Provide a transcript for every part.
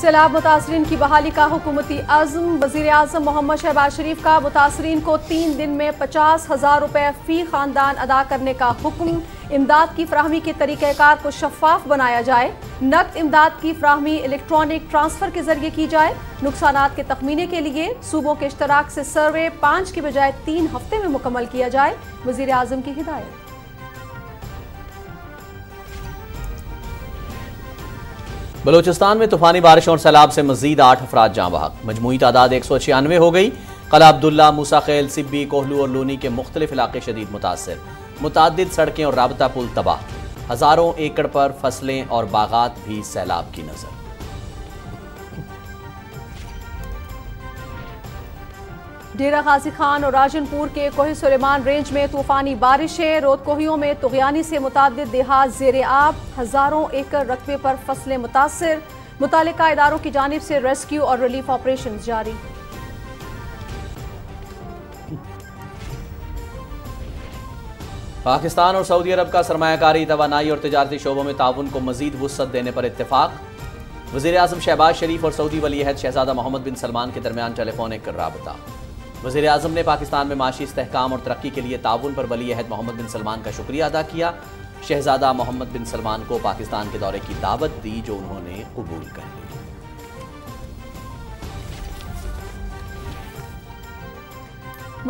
सैलाब मुतासरीन की बहाली का हुकूमती अज़म वजीर अजम मोहम्मद शहबाज शरीफ का मुतासरीन को तीन दिन में पचास हज़ार रुपये फ़ी खानदान अदा करने का हुक्म इमदाद की फ्राहमी के तरीक़ार को शफाफ बनाया जाए नकद इमदाद की फ्राहमी इलेक्ट्रॉनिक ट्रांसफ़र के जरिए की जाए नुकसान के तखमीने के लिए सूबों के इश्तराक से सर्वे पाँच के बजाय तीन हफ्ते में मुकम्मल किया जाए वजीर अजम की हिदायत बलोचिस्तान में तूफानी बारिश और सैलाब से मजीद आठ अफराद जाँ बहक मजमू तादाद एक सौ छियानवे हो गई कला अब्दुल्ला मूसाखेल सिब्बी कोहलू और लोनी के मुख्तलिफ इलाके शदीद मुतासर मुतद सड़कें और रबता पुल तबाह हज़ारों एकड़ पर फसलें और बागात भी सैलाब की नज़र डेरा गाजी खान और राजनपुर के कोही सुलेमान रेंज में तूफानी है रोद कोहियों में तुगयानी से मुतद देहात जेर आब हज़ारों एकड़ रकबे पर फसलें मुतासर मुतल इदारों की जानब से रेस्क्यू और रिलीफ ऑपरेशन जारी पाकिस्तान और सऊदी अरब का सरमाकारी तोानाई और तजारती शोबों में ताउन को मजीद वसत देने पर इतफाक़ वजी अजम शहबाज शरीफ और सऊदी वली अहद शहजादा मोहम्मद बिन सलमान के दरमियान टेलीफोनिक रबता वजीर अजम ने पाकिस्तान में माशी इसकाम और तरक्की के लिए ताउन पर बली अहद मोहम्मद बिन सलमान का शुक्रिया अदा किया शहजादा मोहम्मद बिन सलमान को पाकिस्तान के दौरे की दावत दी जो उन्होंने कबूल कर ली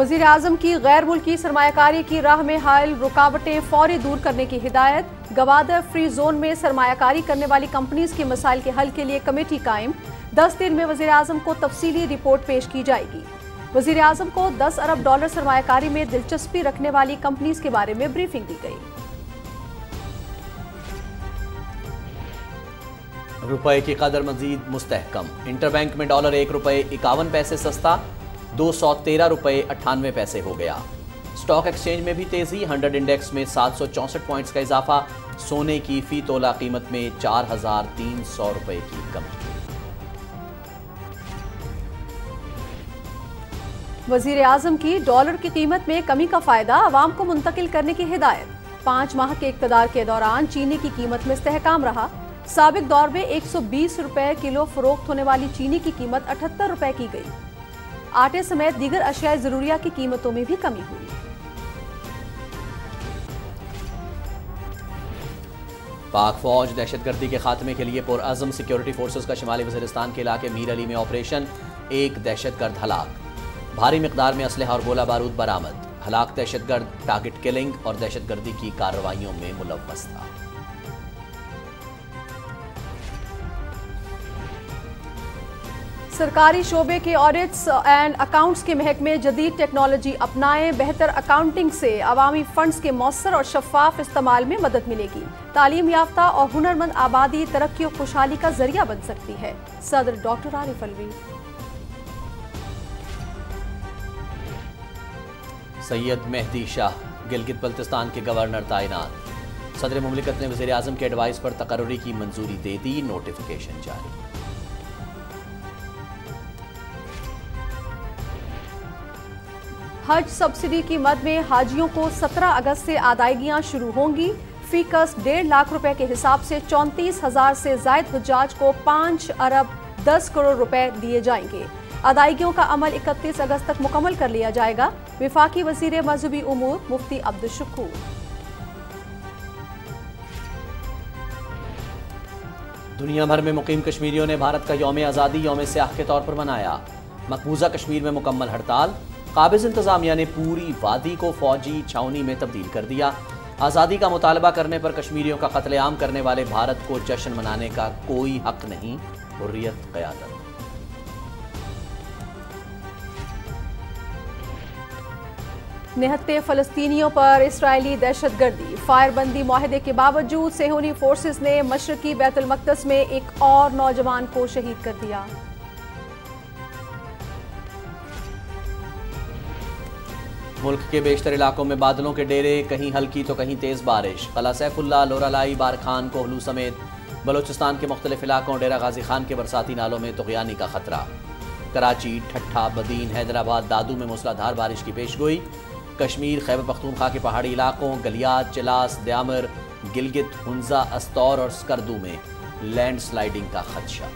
वजीर अजम की गैर मुल्की सरमाकारी की राह में हायल रुकावटें फौरी दूर करने की हिदायत गवादर फ्री जोन में सरमाकारी करने वाली कंपनीज के मसाइल के हल के लिए कमेटी कायम दस दिन में वजीर अजम को तफसीली रिपोर्ट पेश की जाएगी वजीर अजम को 10 अरब डॉलर सरमाकारी में दिलचस्पी रखने वाली कंपनीज के बारे में ब्रीफिंग दी गई रुपए की कदर मजीद मुस्तहकम इंटरबैंक में डॉलर एक रुपए इक्यावन पैसे सस्ता दो सौ तेरह रुपए अट्ठानवे पैसे हो गया स्टॉक एक्सचेंज में भी तेजी हंड्रेड इंडेक्स में सात सौ चौंसठ पॉइंट्स का इजाफा सोने की फी तोला कीमत में चार हजार तीन सौ रुपए की कमी वजीर आजम की डॉलर की कीमत में कमी का फायदा आवाम को मुंतकिल करने की हिदायत पाँच माह के इकतदार के दौरान चीनी की कीमत में इसकाम रहा सबक दौर में एक सौ बीस रुपये किलो फरोख्त होने वाली चीनी की कीमत अठहत्तर रुपए की गई आटे समेत दीगर अशियाए ज़रूरिया की कीमतों में भी कमी हुई पाक फौज दहशतगर्दी के खात्मे के लिए पुरज़म सिक्योरिटी फोर्सेज का शुमाली वजरिस्तान के इलाके मीर अली में ऑपरेशन एक दहशत गर्द हलाक भारी मकदार में असलह और गोला बारूद बरामद हलाक दहशतगर्द टारगेट किलिंग और दहशतगर्दी की कार्रवाइयों में मुलवस था सरकारी शोबे के ऑडिट्स एंड अकाउंट्स के महकमे जदीद टेक्नोलॉजी अपनाएं बेहतर अकाउंटिंग से अवामी फंड्स के मौसर और शफाफ इस्तेमाल में मदद मिलेगी तालीम याफ्ता और हुनरमंद आबादी तरक्की और खुशहाली का जरिया बन सकती है सदर डॉक्टर आरिफ अलवी सैयद मेहदी शाह गिलगित बल्तिस्तान के गवर्नर तैनात सदर ममलिकत ने वजे अजम के एडवाइस पर तकर्री की मंजूरी दे दी नोटिफिकेशन जारी हज सब्सिडी की मद में हाजियों को 17 अगस्त से अदायगियां शुरू होंगी फीकस डेढ़ लाख रुपए के हिसाब से चौंतीस हजार से जायद हजाज को पाँच अरब दस करोड़ रुपए दिए जाएंगे अदायगियों का अमल 31 अगस्त तक मुकम्मल कर लिया जाएगा विफाक वजीर मजहबी उमूर मुफ्ती अब्दुलशकूर दुनिया भर में मुकीम कश्मीरियों ने भारत का योम आज़ादी योम स्याह के तौर पर मनाया मकबूजा कश्मीर में मुकम्मल हड़ताल काबिज इंतजामिया ने पूरी वादी को फौजी छावनी में तब्दील कर दिया आज़ादी का मुतालबा करने पर कश्मीरियों का कत्लेआम करने वाले भारत को जश्न मनाने का कोई हक नहीं हुर्रियत क्यादत निहत्ते फलस्तीनियों पर इसराइली दहशतगर्दी फायरबंदी माहदे के बावजूद सेहूनी फोर्सेस ने मशरकी बैतुलमकदस में एक और नौजवान को शहीद कर दिया मुल्क के बेशतर इलाकों में बादलों के डेरे कहीं हल्की तो कहीं तेज़ बारिश कला सैफुल्ला लोरालाई बारखान कोहलू समेत बलोचिस्तान के मुख्तलिफ इलाकों डेरा गाजी खान के बरसाती नालों में तुगयानी का खतरा कराची ठट्ठा बदीन हैदराबाद दादू में मूसलाधार बारिश की पेशगोई कश्मीर खैबर पख्तूनखा के पहाड़ी इलाकों गलियात चलास द्यामर गिलगित हंजा अस्तौर और स्कर्दू में लैंड स्लाइडिंग का खदशा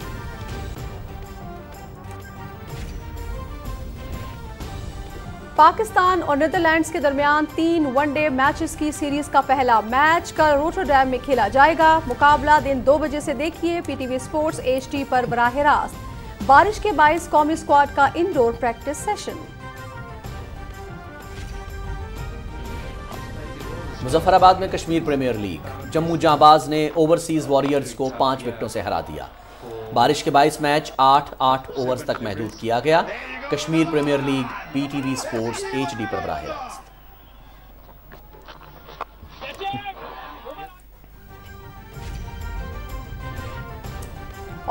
पाकिस्तान और नीदरलैंड्स के दरमियान तीन वनडे मैचेस की सीरीज का पहला मैच कल रोटरडैम में खेला जाएगा मुकाबला दिन दो बजे से देखिए पीटीवी स्पोर्ट्स एचडी पर बराह रास्त बारिश के बायस कौमी स्क्वाड का इंडोर प्रैक्टिस सेशन मुजफ्फराबाद में कश्मीर प्रीमियर लीग जम्मू जाबाज ने ओवरसीज वॉरियर्स को पांच विकेटों से हरा दिया बारिश के बाईस मैच आठ आठ ओवर्स तक महदूद किया गया Kashmir premier league P T V sports H D पर बराह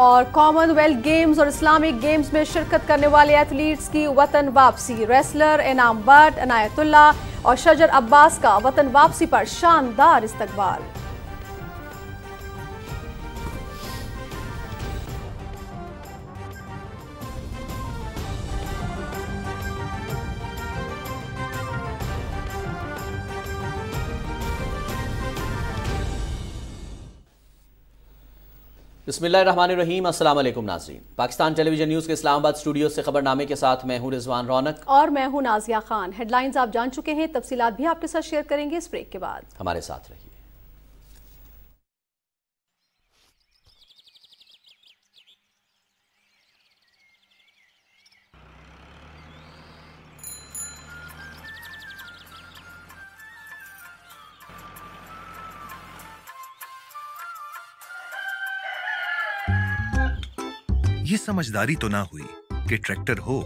और कॉमनवेल्थ गेम्स और इस्लामिक गेम्स में शिरकत करने वाले एथलीट्स की वतन वापसी रेसलर इनाम भट्ट अनायतुल्ला और शजर अब्बास का वतन वापसी पर शानदार इस्तकबाल बसमिलीम असलम पाकिस्तान टेलीविजन न्यूज़ के इस्लामाबाद स्टूडियो से खबरनामे के साथ मैं हूं रिजवान रौनक और मैं हूं नाजिया खान हेडलाइंस आप जान चुके हैं तफसीत भी आपके साथ शेयर करेंगे इस ब्रेक के बाद हमारे साथ रहिए समझदारी तो ना हुई कि ट्रैक्टर हो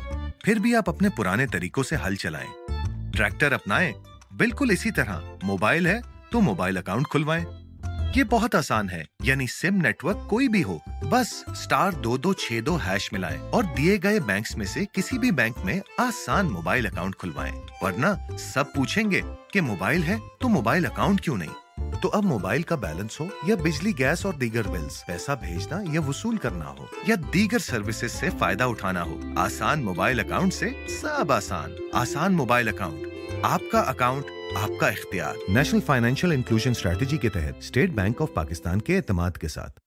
फिर भी आप अपने पुराने तरीकों से हल चलाएं। ट्रैक्टर अपनाएं, बिल्कुल इसी तरह मोबाइल है तो मोबाइल अकाउंट खुलवाएं। ये बहुत आसान है यानी सिम नेटवर्क कोई भी हो बस स्टार दो दो छह दो हैश मिलाए और दिए गए बैंक में से किसी भी बैंक में आसान मोबाइल अकाउंट खुलवाएं वरना सब पूछेंगे कि मोबाइल है तो मोबाइल अकाउंट क्यों नहीं तो अब मोबाइल का बैलेंस हो या बिजली गैस और दीगर बिल्स पैसा भेजना या वसूल करना हो या दीगर सर्विसेज से फायदा उठाना हो आसान मोबाइल अकाउंट से सब आसान आसान मोबाइल अकाउंट आपका अकाउंट आपका इख्तियार नेशनल फाइनेंशियल इंक्लूजन स्ट्रेटेजी के तहत स्टेट बैंक ऑफ पाकिस्तान के एतम के साथ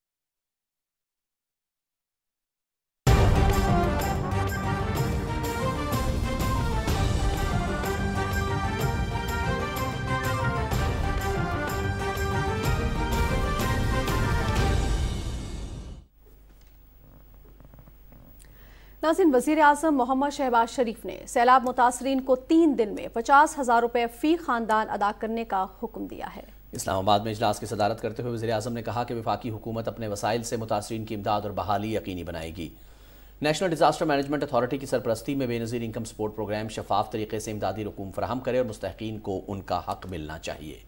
नाजिन वजीर अजम मोहम्मद शहबाज शरीफ ने सैलाब मुतासरीन को तीन दिन में पचास हज़ार रुपये फ़ी खानदान अदा करने का हुक्म दिया है इस्लामाबाद में इजलास की सदारत करते हुए वजी अजम ने कहा कि विफाकी हुकूमत अपने वसाइल से मुतासरीन की इमदाद और बहाली यकीनी बनाएगी नेशनल डिजास्टर मैनेजमेंट अथॉरिटी की सरपरस्ती में बेनज़ीर इनकम सपोर्ट प्रोग्राम शफाफ तरीके से इमदादी रकूम फराहम करे और मुस्तकिन को उनका हक मिलना चाहिए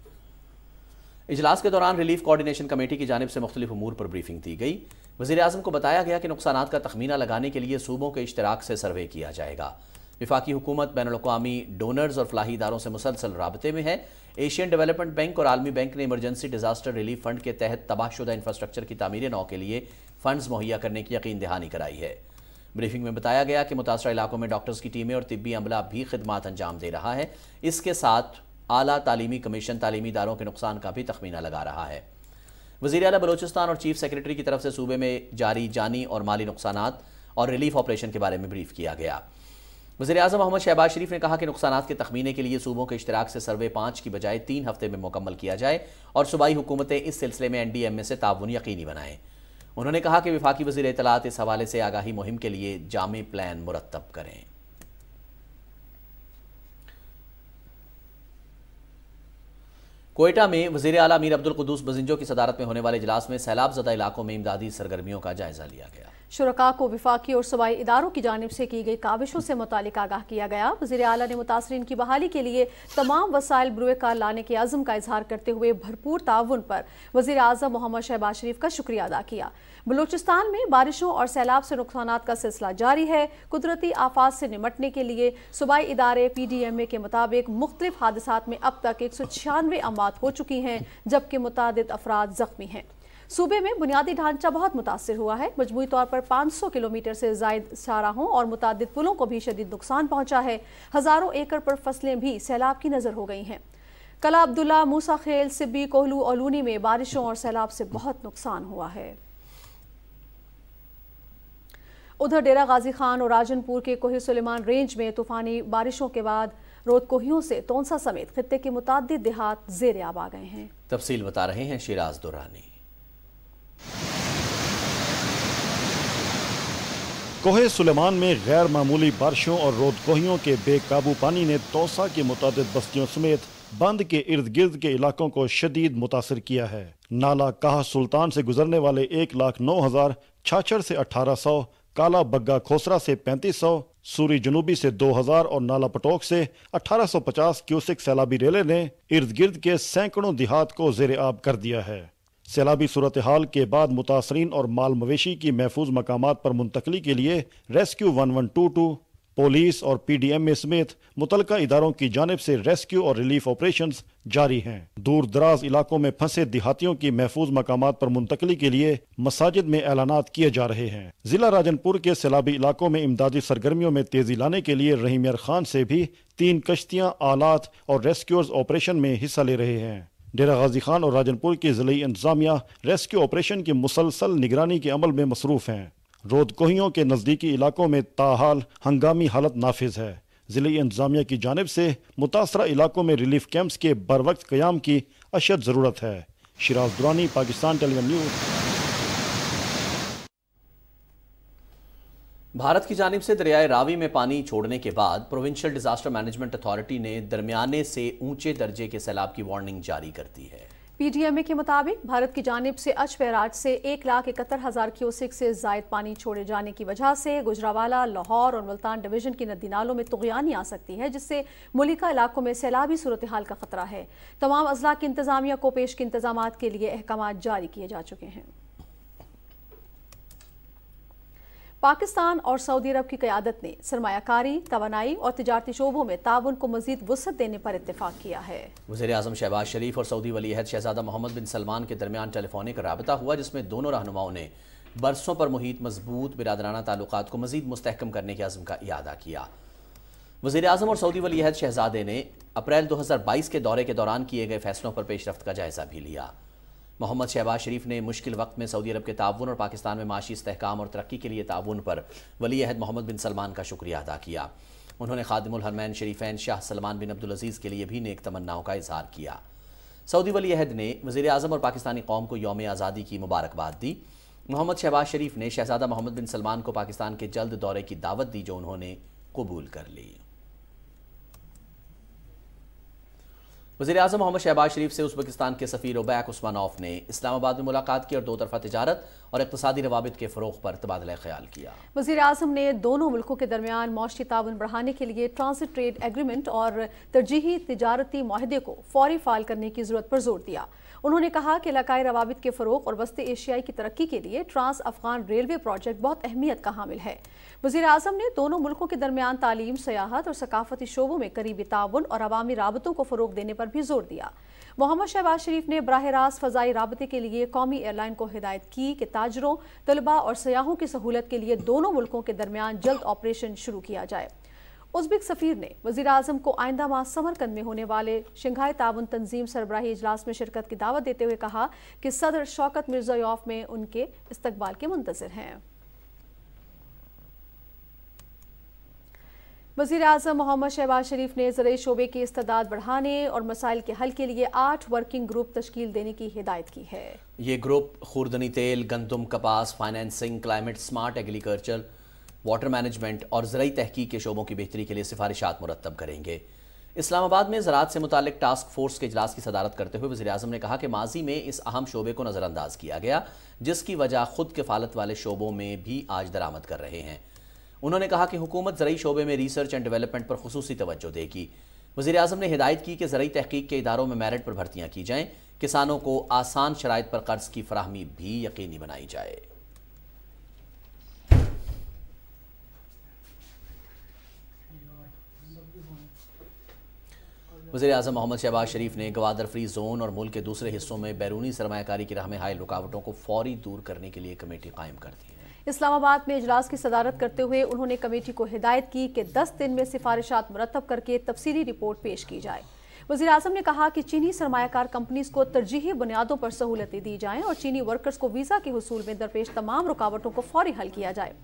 इजलास के दौरान रिलीफ कोऑर्डिनेशन कमेटी की जानब से मुख्तलिफ अमूर पर ब्रीफिंग दी गई वजीर अजम को बताया गया कि नुकसान का तखमीना लगाने के लिए सूबों के इश्तराक से सर्वे किया जाएगा विफाकी हुकूमत बैन अवी डोनर्स और फलाही इदारों से मुसलसल रबते में है एशियन डेवलपमेंट बैंक और आलमी बैंक ने इमरजेंसी डिजास्टर रिलीफ फंड के तहत तबाहशुदा इंफ्रास्ट्रक्चर की तमीर नौ के लिए फंड्स मुहैया करने की यकीन दहानी कराई है ब्रीफिंग में बताया गया कि मुतासर इलाकों में डॉक्टर्स की टीमें और तिबी अमला भी खदमात अंजाम दे रहा है इसके साथ आला तालीमी कमीशन तालीमी इदारों के नुकसान का भी तखमीना लगा रहा है वजी अला बलोचिस्तान और चीफ सेक्रेटरी की तरफ से सूबे में जारी जानी और माली नुकसान और रिलीफ ऑपरेशन के बारे में ब्रीफ किया गया वजी अजम मोहम्मद शहबाज शरीफ ने कहा कि नुकसान के तखमीने के लिए सूबों के इश्तराक से सर्वे पाँच की बजाय तीन हफ्ते में मुकम्मल किया जाए और सूबाई हुकूमतें इस सिलसिले में एन डी एम ए से ताउन यकीनी बनाएं उन्होंने कहा कि विफाकी वजी अतलात इस हवाले से आगाही मुहिम के लिए जाम प्लान मुरतब करें कोयटा में वजीर अला मीर अब्दुल कुदूस बजिंजो की सदारत में होने वाले इजलास में सैलाब जदा इलाकों में इमदादी सरगर्मियों का जायजा लिया गया शुरा को विफाकी और सूबाई इदारों की जानब से की गई काविशों से मुतल आगाह किया गया वजी अला ने मुतासरी की बहाली के लिए तमाम वसायल ब्रुए कार लाने के आज़म का इजहार करते हुए भरपूर ताउन पर वजी अजम मोहम्मद शहबाज शरीफ का शुक्रिया अदा किया बलूचिस्तान में बारिशों और सैलाब से नुकसान का सिलसिला जारी है कुदरती आफात से निमटने के लिए सूबाई इदारे पी डी एम ए के मुताबिक मुख्तलिफ हादसा में अब तक एक सौ छियानवे अमवात हो चुकी हैं जबकि मुतद अफराद ज़ख्मी हैं सूबे में बुनियादी ढांचा बहुत मुतासर हुआ है मजमूरी तौर पर 500 किलोमीटर से जायद शाहराहों और मुतद पुलों को भी शदीद नुकसान पहुंचा है हज़ारों एकड़ पर फसलें भी सैलाब की नज़र हो गई हैं कला अब्दुल्ला मूसा खेल सिब्बी कोहलू और लूनी में बारिशों और सैलाब से बहुत नुकसान हुआ है उधर डेरा गाजी खान और राजनपुर के कोहे सुलेमान रेंज में तूफानी बारिशों के बाद रोद कोहियों से तोनसा समेत खत्े के मुतद देहात जेर आब आ गए हैं तफसील बता रहे हैं शिराज दुरानी कोहे सुलेमान में गैर मामूली बारिशों और रोदकोहियों के बेकाबू पानी ने तोसा की मुतद बस्तियों समेत बंद के इर्द गिर्द के इलाकों को शदीद मुतासर किया है नाला काह सुल्तान से गुजरने वाले एक लाख नौ हजार छाछड़ से अठारह सौ काला बग्गा खोसरा से पैंतीस सौ सूरी जनूबी से दो हजार और नाला पटोक से अठारह सौ पचास क्यूसिक सैलाबी रेले ने इर्द गिर्द के सैकड़ों देहात को जेर आब कर दिया है सैलाबी सूरत हाल के बाद मुतासरीन और माल मवेशी की महफूज मकाम पर मुंतकली के लिए rescue one one two two police और पी डी एम ए समेत मुतल इदारों की जानब से रेस्क्यू और रिलीफ ऑपरेशन जारी हैं दूर दराज इलाकों में फंसे देहातियों की महफूज मकाम पर मुंतकली के लिए मसाजिद में ऐलाना किए जा रहे हैं जिला राजनपुर के सैलाबी इलाकों में इमदादी सरगर्मियों में तेजी लाने के लिए रहीम खान से भी तीन कश्तियाँ आलात और रेस्क्यूर्स ऑपरेशन में हिस्सा ले रहे हैं डेरा गाजी खान और राजनपुर की ज़िली इंतजामिया रेस्क्यू ऑपरेशन की मुसलसल निगरानी के अमल में मसरूफ़ हैं रोद कोहियों के नज़दीकी इलाकों में ताहाल हंगामी हालत नाफिज है ज़िली इंतजामिया की जानब से मुतासर इलाकों में रिलीफ कैंप्स के बर वक्त क्याम की अशद ज़रूरत है शराज दुरानी पाकिस्तान टेलीविजन न्यूज़ भारत की जानब से दरियाए रावी में पानी छोड़ने के बाद प्रोविंशियल डिजास्टर मैनेजमेंट अथॉरिटी ने दरमियाने से ऊंचे दर्जे के सैलाब की वार्निंग जारी कर दी है पीडीएमए के मुताबिक भारत की जानब से अच बैराज से एक लाख इकहत्तर हज़ार क्यूसिक से जायद पानी छोड़े जाने की वजह से गुजरावाला लाहौर और मुल्तान डिवीजन की नदी नालों में तुगयानी आ सकती है जिससे मुलिका इलाकों में सैलाबी सूरत हाल का खतरा है तमाम अजला की इंतजामिया को पेश के इंतजाम के लिए अहकाम जारी किए जा चुके हैं पाकिस्तान और सऊदी अरब की क्यादत ने सरमाकारी तोनाई और तजारती शोबों में ताउन को मजीद वसत देने पर इतफाक किया है वजी अजम शहबाज शरीफ और सऊदी वली अहद शहजादा मोहम्मद बिन सलमान के दरमियान टेलीफोनिक रबता हुआ जिसमें दोनों रहनुमाओं ने बरसों पर मुहित मजबूत बिरदराना ताल्लुक को मजीद मस्तकम करने के आज़म का इरादा किया वजी अजम और सऊदी वली अहद शहजादे ने अप्रैल दो हज़ार बाईस के दौरे के दौरान किए गए फैसलों पर पेशरफ का जायजा भी लिया मोहम्मद शहबाज शरीफ ने मुश्किल वक्त में सऊदी अरब के ताउन और पाकिस्तान में माशी इसकाम और तरक्की के लिए ताउन पर वली अहद मोहम्मद बिन सलमान का शुक्रिया अदा किया उन्होंने खादमुलहरमैन शरीफैन शाह सलमान बिन अब्दुल अजीज़ के लिए भी नेक तमन्नाओं का इजहार किया सऊदी वली अहद ने वजी अजम और पाकिस्तानी कौम को योम आज़ादी की मुबारकबाद दी मोहम्मद शहबाज शरीफ ने शहजादा मोहम्मद बिन सलमान को पाकिस्तान के जल्द दौरे की दावत दी जो उन्होंने कबूल कर ली वजी अजम मोहम्मद शहबाज शरीफ से उजबकिस्तान के सफ़ीर ओबैक उस्मानोफ ने इस्लामाबाद में मुलाकात की और दो तरफा तजारत और इकतदी रवाबित के फ़रोग पर तबादला ख्याल किया वजी अजम ने दोनों मुल्कों के दरमियान मौशी ताउन बढ़ाने के लिए ट्रांसिट ट्रेड एग्रीमेंट और तरजीही तजारती माहदे को फौरी फाल करने की ज़रूरत पर जोर दिया उन्होंने कहा कि इलाकाई रवाबित के फ़रोग और वस्ती एशियाई की तरक्की के लिए ट्रांस अफगान रेलवे प्रोजेक्ट बहुत अहमियत का हामिल है वजी अजम ने दोनों मुल्कों के दरमियान तालीम सयाहत और सकाफती शोबों में करीबी ताउन और अवामी रबतों को फ़रोग देने पर भी जोर दिया मोहम्मद शहबाज शरीफ ने बरह रास्त फ़जाई रबते के लिए कौमी एयरलाइन को हिदायत की कि ताजरों तलबा और सयाहों की सहूलत के लिए दोनों मुल्कों के दरमियान जल्द ऑपरेशन शुरू किया जाए उज्बेक सफ़ीर ने वजी अजम को आइंदा माह समरकंद में होने वाले शंघाई ताउन तंजीम सरबराही इजलास में शिरकत की दावत देते हुए कहा कि सदर शौकत मिर्जायोफ में उनके इस्तबाल के मुंतजर हैं वजीर अजम मोहम्मद शहबाज शरीफ ने जरिए शोबे की इस्तदाद बढ़ाने और मसाइल के हल के लिए आठ वर्किंग ग्रुप तश्कील देने की हिदायत की है ये ग्रुप खुरदनी तेल गंदम कपास financing climate smart agriculture water management और ज़रूरी तहकीक के शोबों की बेहतरी के लिए सिफारिशात मुरतब करेंगे इस्लामाबाद में ज़रात से मुतल टास्क फोर्स के अजलास की सदारत करते हुए वजी अजम ने कहा कि माजी में इस अहम शोबे को नज़रअंदाज किया गया जिसकी वजह खुद किफालत वाले शोबों में भी आज दरामद कर रहे हैं उन्होंने कहा कि हुकूमत ज़रूरी शोबे में रिसर्च एंड डेवलपमेंट पर खसूस तवज्जो देगी वजी अजम ने हिदायत की कि ज़रूरी तहकीक के इदारों में मेरिट पर भर्तियाँ की जाएँ किसानों को आसान शराइ पर कर्ज की फरहमी भी यकीनी बनाई जाए वजी अजम मोहम्मद शहबाज शरीफ ने गवादर फ्री जोन और मुल्क के दूसरे हिस्सों में बैरूनी सरमाकारी की राह में हाई रुकावटों को फौरी दूर करने के लिए कमेटी कायम कर दी है इस्लामाबाद में इजलास की सदारत करते हुए उन्होंने कमेटी को हिदायत की कि दस दिन में सिफारिशात मरतब करके तफसीली रिपोर्ट पेश की जाए वजी अजम ने कहा कि चीनी सरमाकार कंपनीज को तरजीही बुनियादों पर सहूलतें दी जाएँ और चीनी वर्कर्स को वीज़ा के हसूल में दरपेश तमाम रुकावटों को फौरी हल किया जाए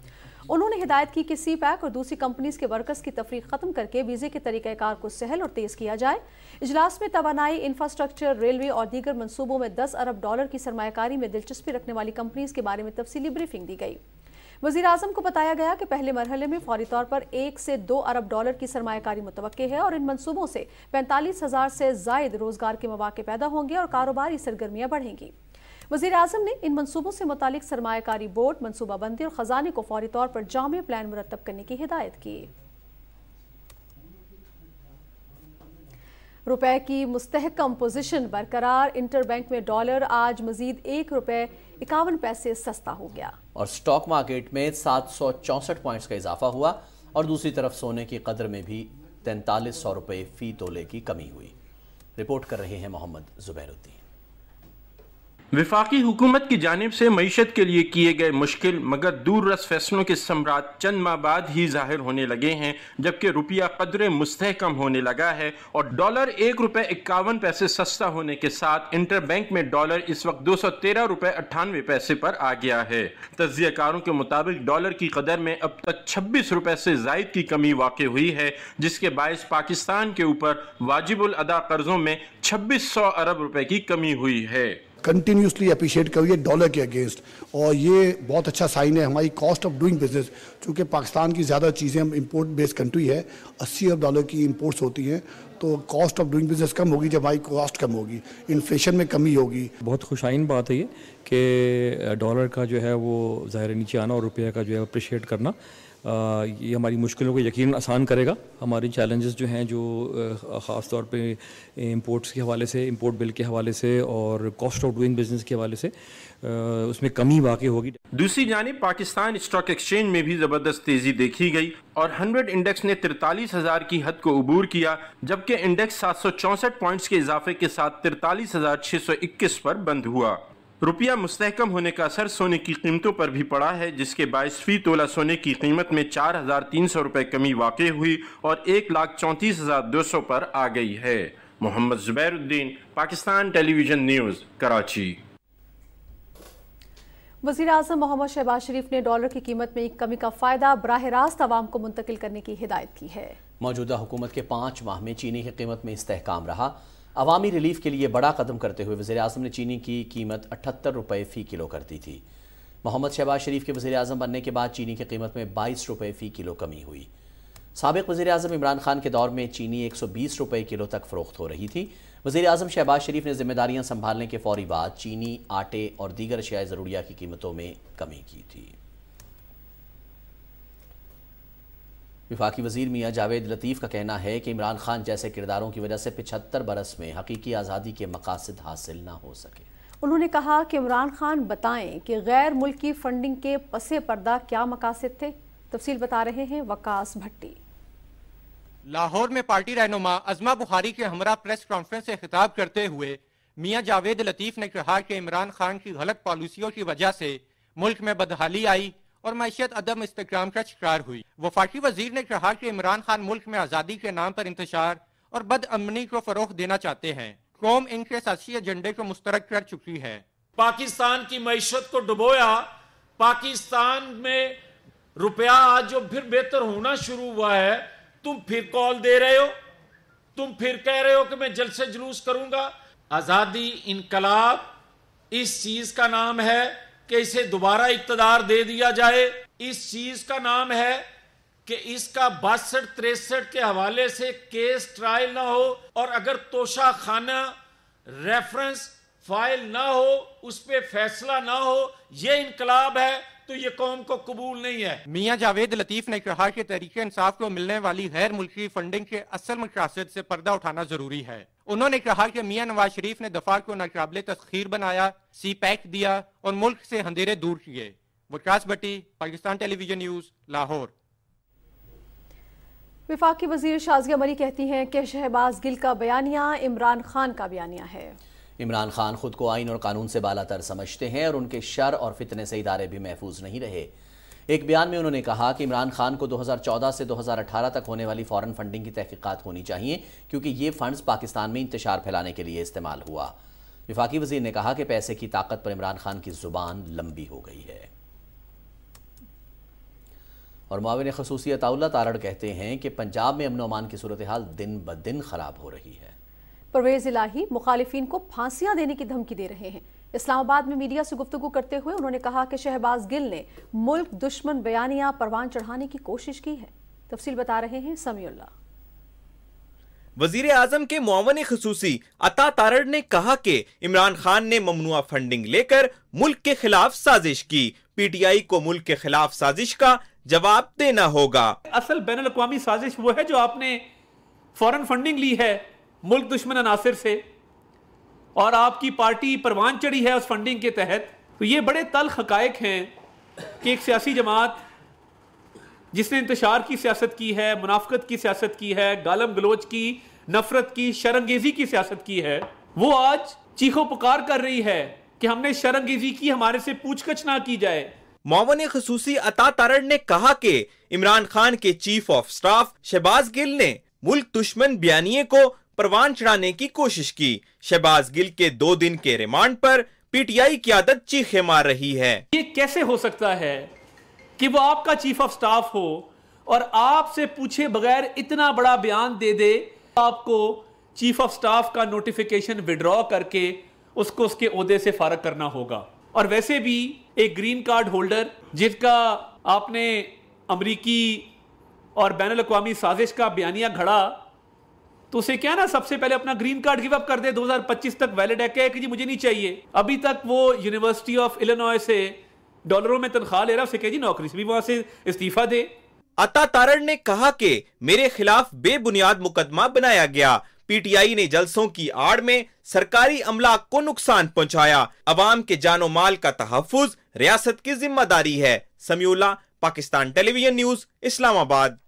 उन्होंने हिदायत की कि सी पैक और दूसरी कंपनीज के वर्कर्स की तफरी ख़त्म करके वीज़े के तरीकेकार को सहल और तेज़ किया जाए इजलास में तोानाई इंफ्रास्ट्रक्चर रेलवे और दीगर मनसूबों में दस अरब डॉलर की सरमाकारी में दिलचस्पी रखने वाली कंपनीज के बारे में तफसी ब्रीफिंग दी गई वजीर अजम को बताया गया कि पहले मरहले में फौरी तौर पर एक से दो अरब डॉलर की सरमाकारी मुतव है और इन मनसूबों से पैंतालीस हजार से जायद रोजगार के मौाक़े पैदा होंगे और कारोबारी सरगर्मियाँ बढ़ेंगी वजीर अजम ने इन मनसूबों से मुतल सरमाकारी बोर्ड मनसूबाबंदी और ख़जाने को फौरी तौर पर जाम प्लान मुरतब करने की हिदायत की रुपए की मुस्तकम पोजिशन बरकरार इंटर बैंक में डॉलर आज मजीद एक रुपए इक्यावन पैसे सस्ता हो गया और स्टॉक मार्केट में सात सौ चौंसठ पॉइंट का इजाफा हुआ और दूसरी तरफ सोने की कदर में भी तैंतालीस सौ रुपये फी तोले की कमी हुई रिपोर्ट कर रहे हैं मोहम्मद जुबैरुद्दीन विफाकी हुकूमत की जानब से मीशत के लिए किए गए मुश्किल मगर दूर रस फैसलों के सम्राट चंद माह बाद ही जाहिर होने लगे हैं जबकि रुपया कदर मुस्तकम होने लगा है और डॉलर एक रुपये इक्यावन पैसे सस्ता होने के साथ इंटर बैंक में डॉलर इस वक्त दो सौ तेरह रुपये अट्ठानवे पैसे पर आ गया है तजियाकारों के मुताबिक डॉलर की कदर में अब तक छब्बीस रुपये से जायद की कमी वाक़ हुई है जिसके बायस पाकिस्तान के ऊपर वाजिबुल अदा कर्ज़ों में छब्बीस सौ अरब रुपये की कमी हुई है कंटिन्यूसली अप्रिशिएट कर रही है डॉलर के अगेंस्ट और ये बहुत अच्छा साइन है हमारी कॉस्ट ऑफ डूइंग बिजनेस चूँकि पाकिस्तान की ज़्यादा चीज़ें हम इम्पोर्ट बेस्ड कंट्री है अस्सी अरब डॉलर की इम्पोर्ट्स होती हैं तो कॉस्ट ऑफ डूइंग बिजनेस कम होगी जब हमारी कॉस्ट कम होगी इन्फ्लेशन में कमी होगी बहुत खुशाइन बात है ये कि डॉलर का जो है वो ज़ाहिर नीचे आना और रुपये का जो है अप्रिशिएट करना ये हमारी मुश्किलों को यकीन आसान करेगा हमारे चैलेंजेस जो हैं जो ख़ास तौर पे इंपोर्ट्स के हवाले से इंपोर्ट बिल के हवाले से और कॉस्ट ऑफ डूइंग बिजनेस के हवाले से उसमें कमी वाकई होगी दूसरी जानब पाकिस्तान स्टॉक एक्सचेंज में भी ज़बरदस्त तेज़ी देखी गई और हंड्रेड इंडेक्स ने तिरतालीस हज़ार की हद को अबूर किया जबकि इंडेक्स सात सौ चौंसठ पॉइंट्स के इजाफे के साथ तिरतालीस हज़ार छः सौ इक्कीस पर बंद हुआ रुपया मुस्तकम होने का असर सोने की कीमतों पर भी पड़ा है जिसके बाईस फी तोला सोने की कीमत में चार हज़ार तीन सौ रुपए कमी वाक़ हुई और एक लाख चौंतीस हज़ार दो सौ पर आ गई है मोहम्मद जुबैरुद्दीन पाकिस्तान टेलीविजन न्यूज़ कराची वजीर अजम मोहम्मद शहबाज शरीफ ने डॉलर की कीमत में एक कमी का फ़ायदा बरह रास्त आवाम को मुंतकिल करने की हिदायत की है मौजूदा हुकूमत के पांच माह में चीनी की कीमत में इसकाम रहा अवामी रिलीफ के लिए बड़ा कदम करते हुए वजे अजम ने चीनी की कीमत अठहत्तर रुपये फ़ी किलो कर दी थी मोहम्मद शहबाज शरीफ के वजी अजम बनने के बाद चीनी की कीमत में बाईस रुपये फ़ी किलो कमी हुई सबक वजे अजम इमरान खान के दौर में चीनी एक सौ बीस रुपये किलो तक फ़रोख्त हो रही थी वजी अजम शहबाज शरीफ ने जिम्मेदारियाँ संभालने के फौरी बाद चीनी आटे और दीगर शायद ज़रूरिया की कीमतों में कमी की थी विफाकी वजीर मियाँ जावेद लतीफ़ का कहना है कि इमरान खान जैसे किरदारों की वजह से पिछहत्तर बरस में हकीकी आज़ादी के मकासद हासिल ना हो सके उन्होंने कहा कि इमरान खान बताएं कि गैर मुल्की फंडिंग के पसे पर्दा क्या मकासद थे तफसील बता रहे हैं वकास भट्टी लाहौर में पार्टी रहनुमा अजमा बुखारी के हमरा प्रेस कॉन्फ्रेंस से खिताब करते हुए मियाँ जावेद लतीफ़ ने कहा कि इमरान खान की गलत पॉलिसियों की वजह से मुल्क में बदहाली आई और मीशत अदम इसतकाम का शिकार हुई वफाकी वजीर ने कहा कि इमरान खान मुल्क में आज़ादी के नाम पर इंतजार और बदअमनी को फरोग देना चाहते हैं कौम इनके सासी एजेंडे को मुस्तरक कर चुकी है पाकिस्तान की मीशत को डुबोया पाकिस्तान में रुपया आज जो फिर बेहतर होना शुरू हुआ है तुम फिर कॉल दे रहे हो तुम फिर कह रहे हो कि मैं से जुलूस करूंगा आजादी इनकलाब इस चीज का नाम है कि इसे दोबारा इकतदार दे दिया जाए इस चीज का नाम है कि इसका बासठ तिरसठ के हवाले से केस ट्रायल ना हो और अगर तोशा खाना रेफरेंस फाइल ना हो उस पर फैसला ना हो ये इनकलाब है तो ये कौम को कबूल नहीं है मियाँ जावेद लतीफ ने कहा कि तहरीक इंसाफ को मिलने वाली गैर मुल्की फंडिंग के असल मकासद से पर्दा उठाना जरूरी है उन्होंने कहा कि मियाँ नवाज शरीफ ने दफा को नाकबले तस्खीर बनाया सी पैक दिया और मुल्क से अंधेरे दूर किए वकास भट्टी पाकिस्तान टेलीविजन न्यूज लाहौर विफाक की वजीर शाजिया मरी कहती हैं कि शहबाज गिल का बयानिया इमरान खान का बयानिया है इमरान खान खुद को आइन और कानून से बालातर समझते हैं और उनके शर और फितने से इदारे भी महफूज नहीं रहे एक बयान में उन्होंने कहा कि इमरान खान को 2014 से 2018 तक होने वाली फॉरेन फंडिंग की तहकीकात होनी चाहिए क्योंकि ये फंड्स पाकिस्तान में इंतशार फैलाने के लिए इस्तेमाल हुआ विफाकी वजीर ने कहा कि पैसे की ताकत पर इमरान खान की जुबान लंबी हो गई है और माविन खसूसियत ताउल्ला तारड़ कहते हैं कि पंजाब में अमन अमान की सूरत हाल दिन ब दिन ख़राब हो रही है परवेज इलाही मुखालिफिन को फांसियां देने की धमकी दे रहे हैं इस्लामाबाद में मीडिया से गुफ्तु करते हुए उन्होंने कहा कि शहबाज गिल ने मुल्क दुश्मन बयानिया परवान चढ़ाने की कोशिश की है तफसील बता रहे हैं समीउल्ला वजीर आजम के मुआवन खसूसी अता तारड़ ने कहा कि इमरान खान ने ममनुआ फंडिंग लेकर मुल्क के खिलाफ साजिश की पीटीआई को मुल्क के खिलाफ साजिश का जवाब देना होगा असल बैन अवी साजिश वो है जो आपने फॉरन फंडिंग ली है मुल्क दुश्मन अनासर से और आपकी पार्टी परवान चढ़ी है उस फंडिंग के तहत तो ये बड़े तल हकायक हैं कि एक सियासी जमात जिसने इंतशार की सियासत की है मुनाफ्त की सियासत की है गालम गलोच की नफरत की शरंगेजी की सियासत की है वो आज चीखों पुकार कर रही है कि हमने शरंगेजी की हमारे से पूछकछ ना की जाए मावन खसूसी अता तारण ने कहा कि इमरान खान के chief of staff Shahbaz Gill ने मुल्क दुश्मन बयानिए को परवान चढ़ाने की कोशिश की शहबाज गिल के दो दिन के रिमांड पर पीटीआई की आदत चीखे मार रही है ये कैसे हो सकता है कि वो आपका चीफ ऑफ स्टाफ हो और आपसे पूछे बगैर इतना बड़ा बयान दे दे आपको चीफ ऑफ स्टाफ का नोटिफिकेशन विड्रॉ करके उसको उसके अहदे से फारग करना होगा और वैसे भी एक ग्रीन कार्ड होल्डर जिसका आपने अमरीकी और बैन अवी साजिश का बयानिया घड़ा तो उसे क्या ना सबसे पहले अपना ग्रीन कार्ड गिव अप कर दे 2025 तक वैलिड है कहे कि जी मुझे नहीं चाहिए अभी तक वो यूनिवर्सिटी ऑफ इलेनॉय से डॉलरों में तनख्वाह ले रहा उसे कहे जी नौकरी से भी वहां से इस्तीफा दे अता तारण ने कहा कि मेरे खिलाफ बेबुनियाद मुकदमा बनाया गया पीटीआई ने जलसों की आड़ में सरकारी अमला को नुकसान पहुंचाया अवाम के जानो माल का तहफ़ रियासत की जिम्मेदारी है समयूला पाकिस्तान टेलीविजन न्यूज इस्लामाबाद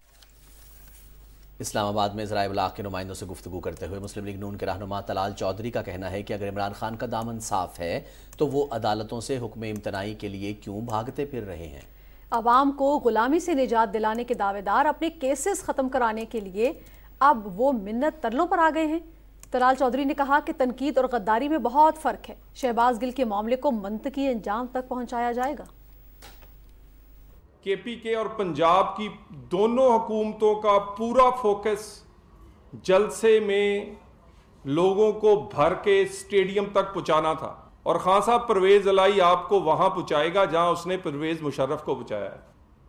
इस्लामाबाद में जराए बलाक के नुमाइंदों से गुफ्तु करते हुए मुस्लिम लीग नून के रहनुमा तलाल चौधरी का कहना है कि अगर इमरान खान का दामन साफ है तो वो अदालतों से हुक्म इम्तनाई के लिए क्यों भागते फिर रहे हैं आवाम को गुलामी से निजात दिलाने के दावेदार अपने केसेस ख़त्म कराने के लिए अब वो मिन्नत तरलों पर आ गए हैं तलाल चौधरी ने कहा कि तनकीद और गद्दारी में बहुत फ़र्क है शहबाज गिल के मामले को मनतकी अंजाम तक पहुँचाया जाएगा के पी के और पंजाब की दोनों हुकूमतों का पूरा फोकस जलसे में लोगों को भर के स्टेडियम तक पहुंचाना था और खान साहब परवेज़ अलाई आपको वहाँ पहुँचाएगा जहाँ उसने परवेज़ मुशर्रफ को पहुँचाया है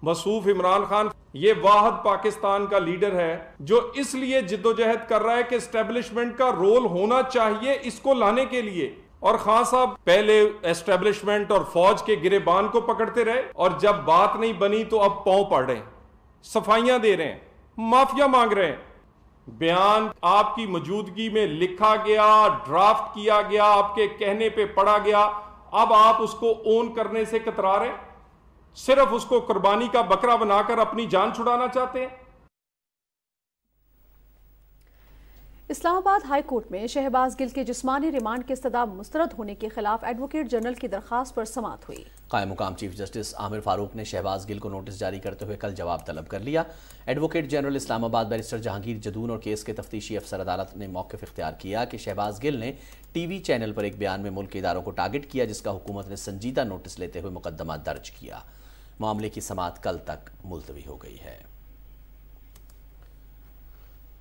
मसूफ इमरान खान ये वाहद पाकिस्तान का लीडर है जो इसलिए जिद्दोजहद कर रहा है कि स्टेबलिशमेंट का रोल होना चाहिए इसको लाने के लिए और खान साहब पहले एस्टेब्लिशमेंट और फौज के गिरेबान को पकड़ते रहे और जब बात नहीं बनी तो अब पांव पड़ रहे सफाइयां दे रहे हैं माफिया मांग रहे हैं बयान आपकी मौजूदगी में लिखा गया ड्राफ्ट किया गया आपके कहने पे पढ़ा गया अब आप उसको ओन करने से कतरा रहे सिर्फ उसको कुर्बानी का बकरा बनाकर अपनी जान छुड़ाना चाहते हैं इस्लामाबाद हाई कोर्ट में शहबाज गिल के जिस्मानी रिमांड के सदा मुस्तरद होने के खिलाफ एडवोकेट जनरल की दरखास्त पर समात हुई कायम मुकाम चीफ जस्टिस आमिर फारूक ने शहबाज गिल को नोटिस जारी करते हुए कल जवाब तलब कर लिया advocate general Islamabad barrister Jahangir Jadoon और केस के तफ्तीशी अफसर अदालत ने मौकफ इख्तियार किया कि शहबाज गिल ने वी चैनल पर एक बयान में मुल्क के इदारों को टारगेट किया जिसका हुकूमत ने संजीदा नोटिस लेते हुए मुकदमा दर्ज किया मामले की समात कल तक मुलतवी हो गई है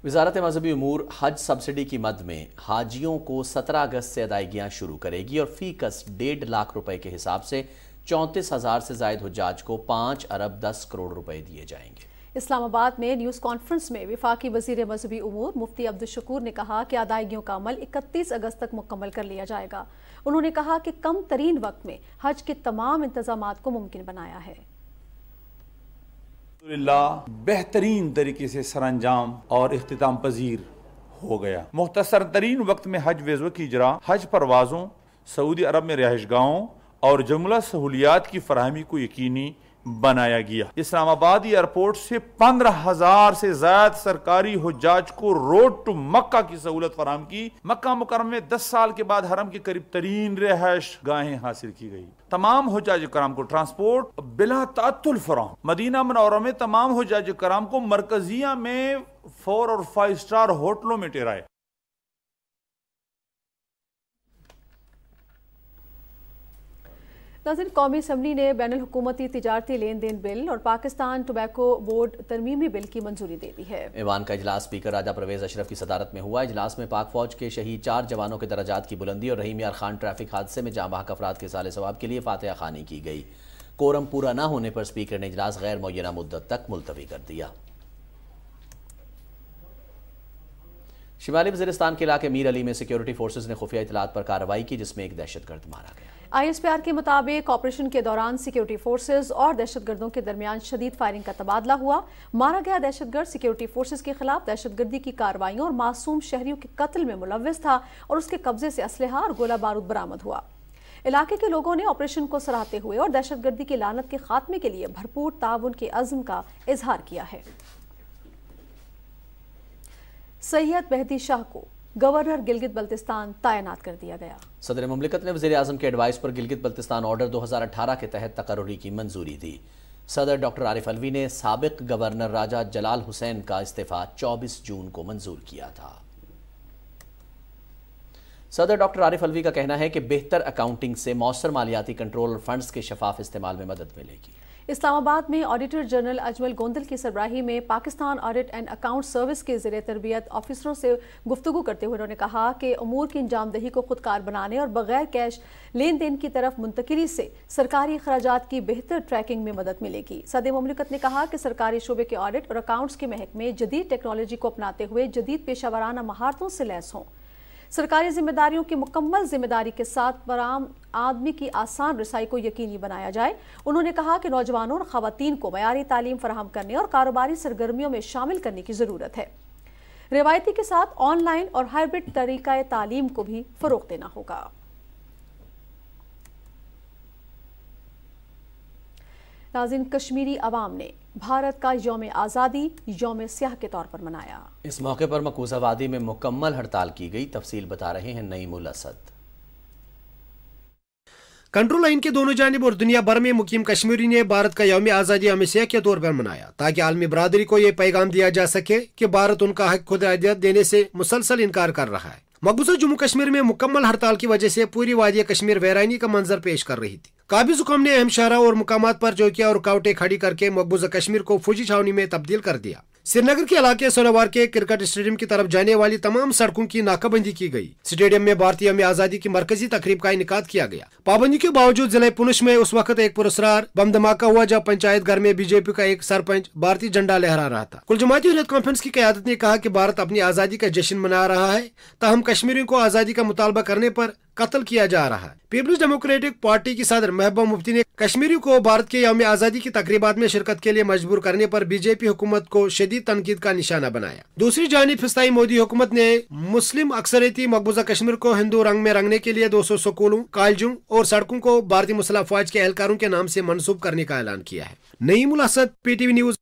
वजारत मजहबी अमूर हज सब्सिडी की मद में हाजियों को सत्रह अगस्त से अदायगियाँ शुरू करेगी और फ़ी कस डेढ़ लाख रुपए के हिसाब से चौंतीस हज़ार से जायद हजाज को पाँच अरब दस करोड़ रुपए दिए जाएंगे इस्लामाबाद में न्यूज़ कॉन्फ्रेंस में विफाकी वजीर मजहबी उमूर मुफ्ती अब्दुलशकूर ने कहा कि अदायगियों का अमल इकतीस अगस्त तक मुकम्मल कर लिया जाएगा उन्होंने कहा कि कम तरीन वक्त में हज के तमाम इंतजाम को मुमकिन बनाया है बेहतरीन तरीके से सरंजाम और अख्ताम पजीर हो गया मुख्तर तरीन वक्त में हज वेजवा की जरा हज परवाज़ों सऊदी अरब में रहायश गाहों और जमला सहूलियात की फरहमी को यकीनी बनाया गया इस्लामाबाद एयरपोर्ट से पंद्रह हजार से ज्यादा सरकारी हजाज को रोड टू मक्का की सहूलत फराम की मक्का मुकरम में दस साल के बाद हरम के करीब तरीन रिहायश गाहें हासिल की गई तमाम हजाज कराम को ट्रांसपोर्ट बिला तातुल फराम मदीना मनौरा में तमाम हजाज कराम को मरकजिया में फोर और फाइव स्टार होटलों में टेराए नजर कौमी असम्बली ने बैन अकूमती तजारती लेन देन बिल और पाकिस्तान टोबैको बोर्ड तरमीमी बिल की मंजूरी दे दी है ईवान का अजलास स्पीकर राजा परवेज अशरफ की सदारत में हुआ इजलास में पाक फौज के शहीद चार जवानों के दर्जात की बुलंदी और रहीम यार खान ट्रैफिक हादसे में जाँ बाहक अफराद के साल सवाब के लिए फातह खानी की गई कोरम पूरा न होने पर स्पीकर ने इजलास गैर मुना मुद्दत तक मुलतवी कर दिया शिमाली वजरिस्तान के इलाके मीर अली में सिक्योरिटी फोर्सेज ने खुफिया इतलात पर कार्रवाई की जिसमें एक दहशतगर्द मारा गया आईएसपीआर के मुताबिक ऑपरेशन के दौरान सिक्योरिटी फोर्सेज और दहशतगर्दों के दरमियान शदीद फायरिंग का तबादला हुआ मारा गया दहशतगर्द सिक्योरिटी फोर्सेज के खिलाफ दहशतगर्दी की कार्रवाइयों और मासूम शहरियों के कत्ल में मुलविस था और उसके कब्जे से असलहा और गोला बारूद बरामद हुआ इलाके के लोगों ने ऑपरेशन को सराहते हुए और दहशतगर्दी की लानत के खात्मे के लिए भरपूर ताउन के अज़म का इजहार किया है सैयद मेहदी शाह को गवर्नर गिलगित बल्तिस्तान तैनात कर दिया गया सदर ममलिकत ने वजी अजम के एडवाइस पर गिलगित बल्तिस्तान ऑर्डर 2018 के तहत तकर्री की मंजूरी दी सदर डॉक्टर आरिफ अलवी ने सबक गवर्नर राजा जलाल हुसैन का इस्तीफा 24 जून को मंजूर किया था सदर डॉक्टर आरिफ अलवी का कहना है कि बेहतर अकाउंटिंग से मौसर मालियाती कंट्रोल और फंड्स के शफाफ इस्तेमाल में मदद मिलेगी इस्लामाबाद में ऑडिटर जनरल अजमल गोंदल की सरबराही में Pakistan audit and account service के जरिए तरबियत ऑफिसरों से गुफ्तु करते हुए उन्होंने कहा कि अमूर की इंजामदही को खुदकार बनाने और बगैर कैश लेन देन की तरफ मुंतकली से सरकारी अखराज की बेहतर ट्रैकिंग में मदद मिलेगी सदे ममलिकत ने कहा कि सरकारी शोबे के ऑडिट और अकाउंट्स के महकमे जदीद टेक्नोलॉजी को अपनाते हुए जदीद पेशावराना महारतों से लैस हों सरकारी जिम्मेदारियों की मुकम्मल जिम्मेदारी के साथ बराम आदमी की आसान रसाई को यकीनी बनाया जाए उन्होंने कहा कि नौजवानों और खातन को मैारी तालीम फराम करने और कारोबारी सरगर्मियों में शामिल करने की ज़रूरत है रिवायती के साथ ऑनलाइन और हाइब्रिड तरीक़ तालीम को भी फ़रोग देना होगा नाजिन कश्मीरी आवाम ने भारत का योम आज़ादी योम स्याह के तौर पर मनाया इस मौके पर मकूजा वादी में मुकम्मल हड़ताल की गई तफसील बता रहे हैं नई असद कंट्रोल लाइन के दोनों जानब और दुनिया भर में मुकीम कश्मीरी ने भारत का यौम आज़ादी यौम सियाह के तौर पर मनाया ताकि आलमी बरदरी को यह पैगाम दिया जा सके कि भारत उनका हक खुद देने से मुसलसल इनकार कर रहा है मकबूजा जम्मू कश्मीर में मुकम्मल हड़ताल की वजह से पूरी वादिया कश्मीर वैरानी का मंजर पेश कर रही थी काबिज हुकाम ने अहम शहरा और मुकाम पर चौकियां और रुकावटें खड़ी करके मकबूजा कश्मीर को फौजी छावनी में तब्दील कर दिया श्रीनगर के इलाके सोनावार के क्रिकेट स्टेडियम की तरफ जाने वाली तमाम सड़कों की नाकाबंदी की गई स्टेडियम में भारतीय में आजादी की मरकजी तकरीब का इनका किया गया पाबंदी के बावजूद जिले पुलिस में उस वक्त एक पुरस्कार बम धमाका हुआ जब पंचायत घर में बीजेपी का एक सरपंच भारतीय झंडा लहरा रहा था कुल जमाती यूनियत कॉन्फ्रेंस की क्यादत ने कहा की भारत अपनी आजादी का जश्न मना रहा है तहम कश्मीरियों को आजादी का मुतालबा करने आरोप कत्ल किया जा रहा है पीपल्स डेमोक्रेटिक पार्टी की सदर महबूबा मुफ्ती ने कश्मीरियों को भारत के यौम आज़ादी की तकरीबा में शिरकत के लिए मजबूर करने पर बीजेपी हुकूमत को शदीद तनकीद का निशाना बनाया दूसरी जानी फिस्ताई मोदी हुकूमत ने मुस्लिम अक्सरती मकबूजा कश्मीर को हिंदू रंग में रंगने के लिए दो सौ स्कूलों कॉलेजों और सड़कों को भारतीय मुसला फौज के एहलकारों के नाम ऐसी मनसूब करने का ऐलान किया है नईमुल असद पीटीवी न्यूज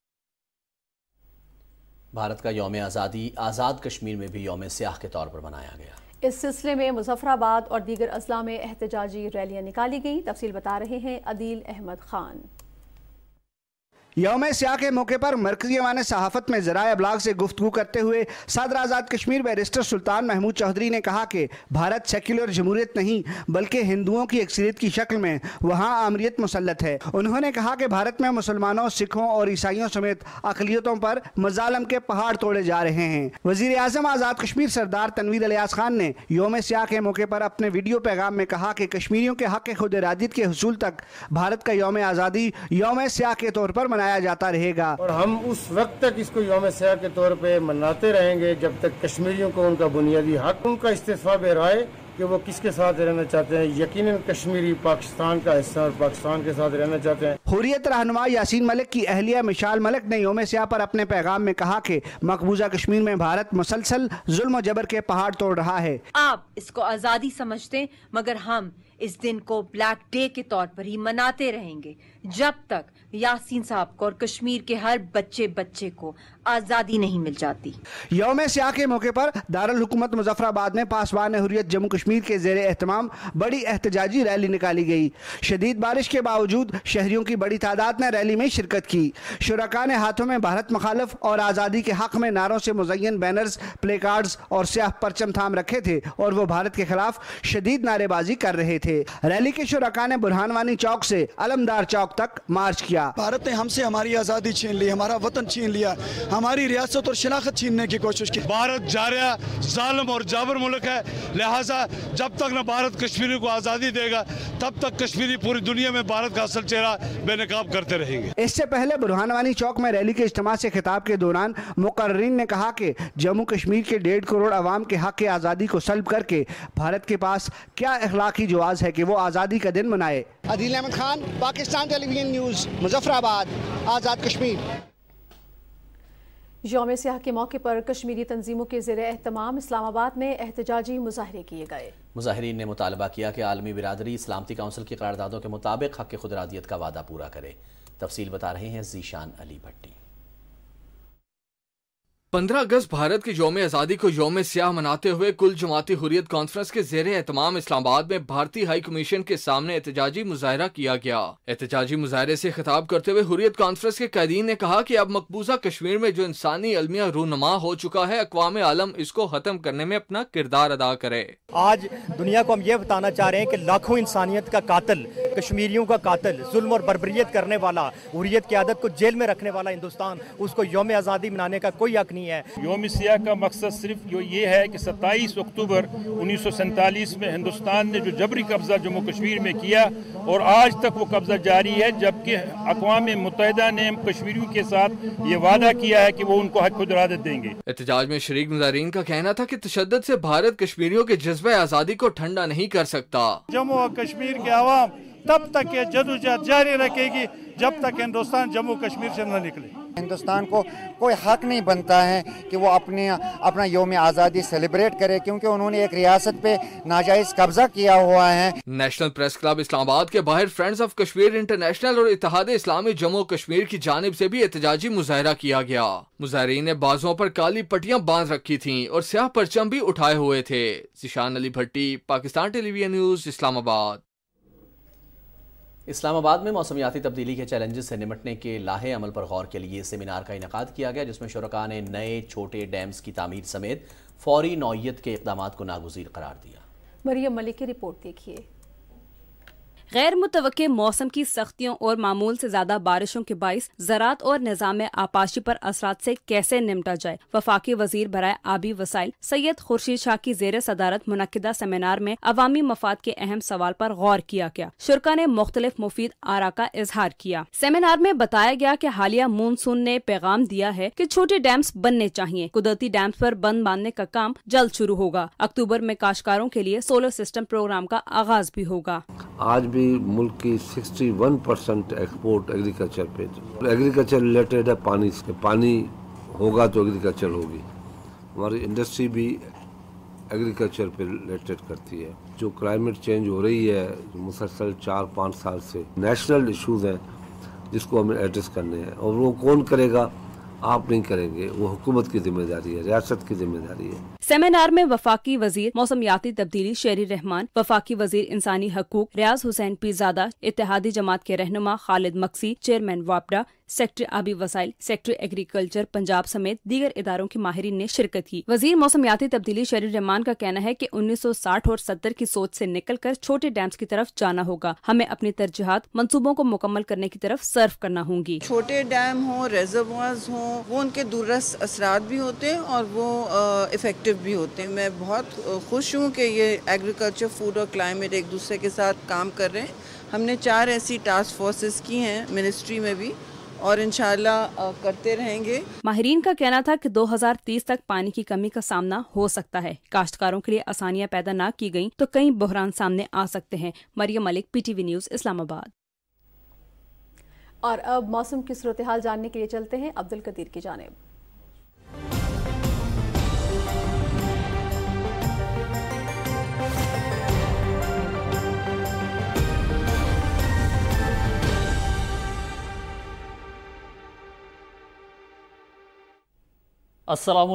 भारत का योम आज़ादी आज़ाद कश्मीर में भी योम सियाह के तौर पर मनाया गया इस सिलसिले में मुजफ्फराबाद और दीगर अजला में एहतजाजी रैलियाँ निकाली गईं तफसील बता रहे हैं अदील अहमद खान यौम सिया के मौके पर मरकजी अवान सहाफत में ज़रा अबलाग से गुफ्तु करते हुए सदर आज़ाद कश्मीर बैरिस्टर सुल्तान महमूद चौधरी ने कहा कि भारत सेक्युलर जमहूरियत नहीं बल्कि हिंदुओं की अक्सरीत की शक्ल में वहाँ आमरीत मुसलत है उन्होंने कहा कि भारत में मुसलमानों सिखों और ईसाइयों समेत अकलीतों पर मजालम के पहाड़ तोड़े जा रहे हैं वजीर अजम आज़ाद कश्मीर सरदार तनवीर अलियाज खान ने योम सिया के मौके पर अपने वीडियो पैगाम में कहा कि कश्मीरियों के हक खुद इरादित के हसूल तक भारत का योम आज़ादी योम सियाह के तौर पर मना मनाया जाता रहेगा और हम उस वक्त तक इसको योम सयाह के तौर पे मनाते रहेंगे जब तक कश्मीरियों को उनका बुनियादी हक उनका इस्तीफा राय कि वो किसके साथ रहना चाहते हैं यकीनन कश्मीरी पाकिस्तान का हिस्सा और पाकिस्तान के साथ रहना चाहते हैं हुरियत रहनुमा यासीन मलिक की अहलिया मिशाल मलिक ने योम स्या पर अपने पैगाम में कहा कि मकबूजा कश्मीर में भारत मुसलसल जुल्म जबर के पहाड़ तोड़ रहा है आप इसको आज़ादी समझते मगर हम इस दिन को ब्लैक डे के तौर पर ही मनाते रहेंगे जब तक यासीन साहब को और कश्मीर के हर बच्चे बच्चे को आज़ादी नहीं मिल जाती यौम सियाह के मौके पर दारुल हुकूमत मुजफ्फराबाद में पासवान हुरियत जम्मू कश्मीर के जेर एहतमाम बड़ी एहतजाजी रैली निकाली गई शदीद बारिश के बावजूद शहरियों की बड़ी तादाद ने रैली में शिरकत की शुरका ने हाथों में भारत मखालफ और आज़ादी के हक में नारों से मुजयन बैनर्स प्ले कार्ड्स और स्याह परचम थाम रखे थे और वो भारत के खिलाफ शदीद नारेबाजी कर रहे थे रैली के शुरका ने बुरहानवानी चौक से अलमदार चौक तक मार्च किया भारत ने हमसे हमारी आज़ादी छीन ली हमारा वतन छीन लिया हमारी रियासत और शिनाखत छीनने की कोशिश की भारत जारिया जालम और जाबर मुल्क है लिहाजा जब तक न भारत कश्मीरी को आज़ादी देगा तब तक कश्मीरी पूरी दुनिया में भारत का असल चेहरा बेनकाब करते रहेंगे इससे पहले बुरहानवानी चौक में रैली के इज्तम से खिताब के दौरान मुकर्रीन ने कहा कि जम्मू कश्मीर के डेढ़ करोड़ अवाम के हक आज़ादी को सल्ब करके भारत के पास क्या अखलाकी जवाब है कि वो आज़ादी का दिन मनाए अदील अहमद खान पाकिस्तान के टेलीविजन न्यूज़ मुजफ्फराबाद आज़ाद कश्मीर योम स्याह के मौके पर कश्मीरी तंजीमों के जेर अहतमाम इस्लामाबाद में एहतजाजी मुजाहरे किए गए मुजाहरीन ने मुतालबा किया कि आलमी बिरादरी सलामती काउंसिल की कर्दादों के मुताबिक हक खुदरादियत का वादा पूरा करे तफसील बता रहे हैं जीशान अली भट्टी पंद्रह अगस्त भारत की योम आज़ादी को योम स्याह मनाते हुए कुल जमाती हुरियत कॉन्फ्रेंस के जेर एहतमाम इस्लामाबाद में भारतीय हाई कमीशन के सामने एहतजाजी मुजाहरा किया गया एहतजाजी मुजाहरे से खिताब करते हुए हुरियत कॉन्फ्रेंस के कैदीन ने कहा कि अब मकबूजा कश्मीर में जो इंसानी अलमिया रूनमा हो चुका है अकवाम आलम इसको खत्म करने में अपना किरदार अदा करे आज दुनिया को हम ये बताना चाह रहे हैं की लाखों इंसानियत का कातल कश्मीरियों का कातल जुल्म और बरबरीत करने वाला हुरियत की आदत को जेल में रखने वाला हिंदुस्तान उसको योम आज़ादी मनाने का कोई हक नहीं नहीं है योम सियाह का मकसद सिर्फ जो ये है कि सत्ताईस अक्टूबर उन्नीस में हिंदुस्तान ने जो जबरी कब्जा जम्मू कश्मीर में किया और आज तक वो कब्जा जारी है जबकि अकवाम मुतहदा ने कश्मीरियों के साथ ये वादा किया है कि वो उनको हक खुदरादत देंगे एहतजाज में शरीक मुजाहरीन का कहना था कि तशद से भारत कश्मीरियों के जज्बे आज़ादी को ठंडा नहीं कर सकता जम्मू और कश्मीर के आवाम तब तक ये जदोजहद जारी रखेगी जब तक हिंदुस्तान जम्मू कश्मीर से न निकले हिंदुस्तान को कोई हक नहीं बनता है कि वो अपने अपना योम आज़ादी सेलिब्रेट करे क्योंकि उन्होंने एक रियासत पे नाजायज कब्जा किया हुआ है नेशनल प्रेस क्लब इस्लामाबाद के बाहर फ्रेंड्स ऑफ कश्मीर इंटरनेशनल और इतिहाद इस्लामी जम्मू कश्मीर की जानब से भी एहतजाजी मुजाहरा किया गया मुजाहरीन ने बाजुओं पर काली पट्टियाँ बांध रखी थी और स्याह परचम भी उठाए हुए थे जिशान अली भट्टी पाकिस्तान टेलीविजन न्यूज इस्लामाबाद इस्लामाबाद में मौसमियाती तब्दीली के चैलेंजेस से निपटने के लाहे अमल पर गौर के लिए सेमिनार का इनका किया गया जिसमें शुरा ने नए छोटे डैम्स की तमीर समेत फौरी नौीय के इकदाम को नागजीर करार दिया मरियम मलिक की रिपोर्ट देखिए गैर मुतव मौसम की सख्तियों और मामूल से ज्यादा बारिशों के बायस ज़रात और निज़ाम आपाशी पर असरा से कैसे निमटा जाए वफाकी वजीर बरए आबी वसाइल सैयद खुर्शीद शाह की जेर सदारत मनदा सेमिनार में अवामी मफाद के अहम सवाल पर गौर किया गया शुरा ने मुख्तलिफ मुफीद आरा का इजहार किया सेमिनार में बताया गया की हालिया मानसून ने पैगाम दिया है की छोटे डैम्स बनने चाहिए कुदरती डैम्स आरोप बंद बांधने का काम जल्द शुरू होगा अक्टूबर में काशकारों के लिए सोलर सिस्टम प्रोग्राम का आगाज भी होगा आज भी हमारी मुल्क की 61 परसेंट एक्सपोर्ट एग्रीकल्चर पे एग्रीकल्चर रिलेटेड है पानी से पानी होगा तो एग्रीकल्चर होगी हमारी इंडस्ट्री भी एग्रीकल्चर पे रिलेटेड करती है जो क्लाइमेट चेंज हो रही है मुसलसल चार पाँच साल से नेशनल इशूज़ हैं जिसको हमें एड्रेस करने हैं और वो कौन करेगा आप नहीं करेंगे वो हुकूमत की जिम्मेदारी है रियासत की जिम्मेदारी है सेमिनार में वफाकी वजीर मौसमियाती तब्दीली शेरी रहमान वफाकी वजीर इंसानी हकूक रियाज हुसैन पीजादा इतिहादी जमात के रहनुमा खालिद मक्सी चेयरमैन वापडा सेक्टर आबी वसाइल सेक्टर एग्रीकल्चर पंजाब समेत दीगर इदारों के माहरीन ने शिरकत की वजीर मौसमियाती तब्दीली शरीर रहमान का कहना है कि 1960 और 70 की सोच से निकलकर छोटे डैम्स की तरफ जाना होगा हमें अपनी तरजीहत मंसूबों को मुकम्मल करने की तरफ सर्व करना होंगी छोटे डैम हो रेजर्वाज हो वो उनके दूरस असरा भी होते हैं और वो इफेक्टिव भी होते हैं मैं बहुत खुश हूँ की ये एग्रीकल्चर फूड और क्लाइमेट एक दूसरे के साथ काम कर रहे हैं हमने चार ऐसी टास्क फोर्सेस की हैं मिनिस्ट्री में भी और इन करते रहेंगे माहरीन का कहना था कि 2030 तक पानी की कमी का सामना हो सकता है काश्तकारों के लिए आसानियां पैदा ना की गयी तो कई बहरान सामने आ सकते हैं मरियम मलिक पीटीवी न्यूज़ इस्लामाबाद और अब मौसम की सूरत हाल जानने के लिए चलते हैं अब्दुल कदीर की जानेब असलम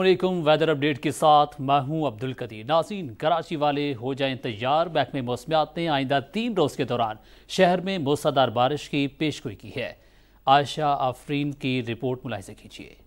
वेदर अपडेट के साथ मैं हूं अब्दुल कदीर नाजीन कराची वाले हो जाएं तैयार महकमे मौसमियात ने आइंदा तीन रोज़ के दौरान शहर में मूसदार बारिश की पेशगोई की है आयशा आफरीन की रिपोर्ट मुलाहजे कीजिए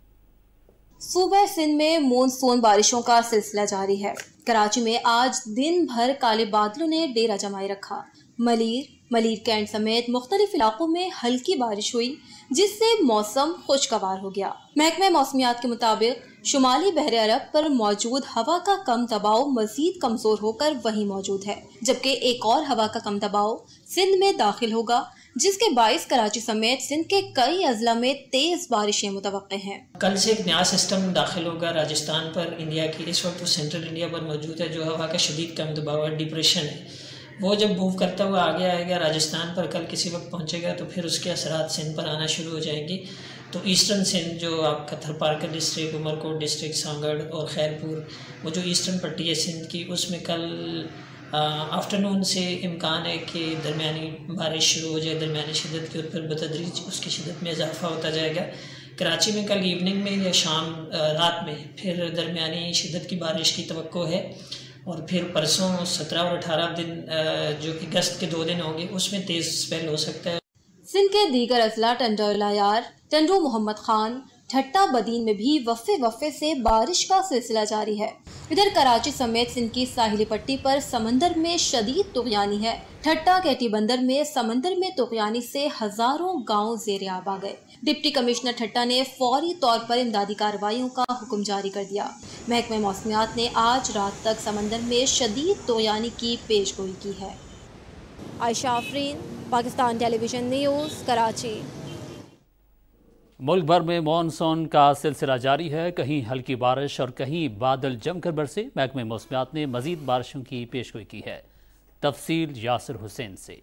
सुबह सिंध में मानसून बारिशों का सिलसिला जारी है कराची में आज दिन भर काले बादलों ने डेरा जमाए रखा मलिर मलिर कैंट समेत मुख्तलिफ इलाकों में हल्की बारिश हुई जिससे मौसम खुशगवार हो गया महकमे मौसमियात के मुताबिक शुमाली बहर अरब पर मौजूद हवा का कम दबाव मजीद कमज़ोर होकर वहीं मौजूद है जबकि एक और हवा का कम दबाव सिंध में दाखिल होगा जिसके बायस कराची समेत सिंध के कई अजला में तेज बारिशें मुतव हैं कल से एक नया सिस्टम दाखिल होगा राजस्थान पर इंडिया की इस वक्त सेंट्रल इंडिया पर मौजूद है जो हवा का शदीद कम दबाव है डिप्रेशन है वो जब मूव करता हुआ आगे आएगा राजस्थान पर कल किसी वक्त पहुंचेगा तो फिर उसके असरा सिंध पर आना शुरू हो जाएंगे तो ईस्टर्न सिंध जो आपका थरपारकर डिस्ट्रिक्ट उमरकोट डिस्ट्रिक्ट सांगड़ और खैरपुर वो जो ईस्टर्न पट्टी है सिंध की उसमें कल आफ्टरनून से इम्कान है कि दरमिया बारिश शुरू हो जाए दरमिया शिदत की और फिर बतदरीज उसकी शिदत में इजाफा होता जाएगा कराची में कल इवनिंग में या शाम रात में फिर दरमिया शिदत की बारिश की तो है और फिर परसों सत्रह और अठारह दिन जो कि गश्त के दो दिन होंगे उसमें तेज़ स्पेल हो सकता है सिंध के दीगर अजला टंडोला यार टंडू मोहम्मद खान ठट्टा बदीन में भी वफे वफे से बारिश का सिलसिला जारी है इधर कराची समेत सिंध की साहिली पट्टी पर समंदर में शदीद तुगयानी है ठट्टा कैटी बंदर में समंदर में तुगयानी से हजारों गांव जेर आब आ गए डिप्टी कमिश्नर ठट्टा ने फौरी तौर पर इमदादी कार्रवाई का हुक्म जारी कर दिया महकमे मौसमियात ने आज रात तक समंदर में शदीद तोयानी की पेश गोई की है आयशा आफरीन पाकिस्तान टेलीविजन न्यूज़ कराची मुल्क भर में मानसून का सिलसिला जारी है कहीं हल्की बारिश और कहीं बादल जमकर बरसे महकमे मौसमियात ने मजीद बारिशों की पेशगोई की है तफसील यासर हुसैन से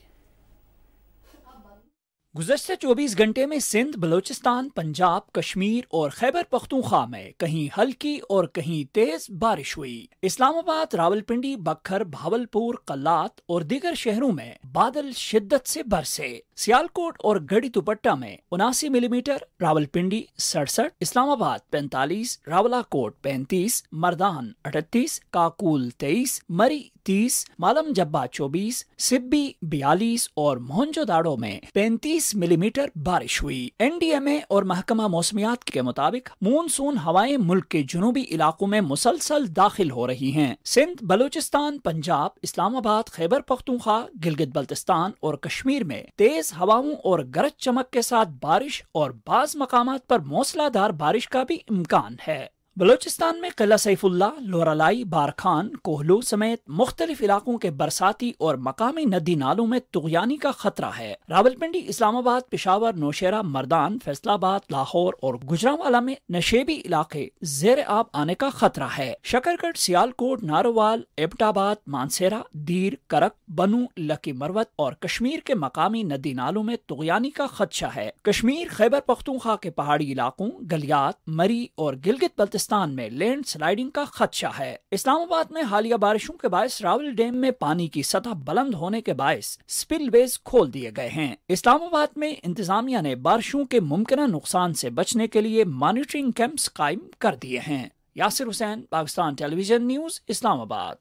गुजशत 24 घंटे में सिंध बलूचिस्तान पंजाब कश्मीर और खैबर पख्तूखा में कहीं हल्की और कहीं तेज बारिश हुई इस्लामाबाद रावलपिंडी बखर भावलपुर कलात और दीगर शहरों में बादल शिद्दत से बरसे सियालकोट और गढ़ी दुपट्टा में उनासी मिलीमीटर रावलपिंडी सड़सठ इस्लामाबाद पैंतालीस रावलाकोट पैंतीस मरदान अठतीस काकुल तेईस मरी तीस मालम जब्बा चौबीस सिब्बी बयालीस और मोहनजोदाड़ो में पैंतीस 20 मिलीमीटर बारिश हुई एनडीएमए और महकमा मौसमियात के मुताबिक मानसून हवाएं मुल्क के जुनूबी इलाकों में मुसलसल दाखिल हो रही हैं सिंध बलूचिस्तान पंजाब इस्लामाबाद खैबर पख्तूखा गिलगित बल्तिस्तान और कश्मीर में तेज हवाओं और गरज चमक के साथ बारिश और बाज मकाम पर मौसलाधार बारिश का भी इम्कान है बलोचिस्तान में किला सैफुल्ला लोरालाई बारखान कोहलू समेत मुख्तलिफ इलाकों के बरसाती और मकामी नदी नालों में तुगयानी का खतरा है रावलपिंडी इस्लामाबाद पिशावर नौशेरा मर्दान फैसलाबाद लाहौर और गुजरावाला में नशेबी इलाके जेर आब आने का खतरा है शकरगढ़ सियालकोट नारोवाल एबटाबाद मानसेरा दीर करक बनू लकी मरवत और कश्मीर के मकामी नदी नालों में तुगयानी का खदशा है कश्मीर खैबर पख्तूखा के पहाड़ी इलाकों गलियात मरी और गिलगित बल्तिस्तान पाकिस्तान में लैंड स्लाइडिंग का खदशा है इस्लामाबाद में हालिया बारिशों के बायस रावल डैम में पानी की सतह बुलंद होने के बायस स्पिलवेज खोल दिए गए हैं इस्लामाबाद में इंतजामिया ने बारिशों के मुमकिन नुकसान से बचने के लिए मॉनिटरिंग कैंप्स कायम कर दिए हैं यासिर हुसैन पाकिस्तान टेलीविजन न्यूज इस्लामाबाद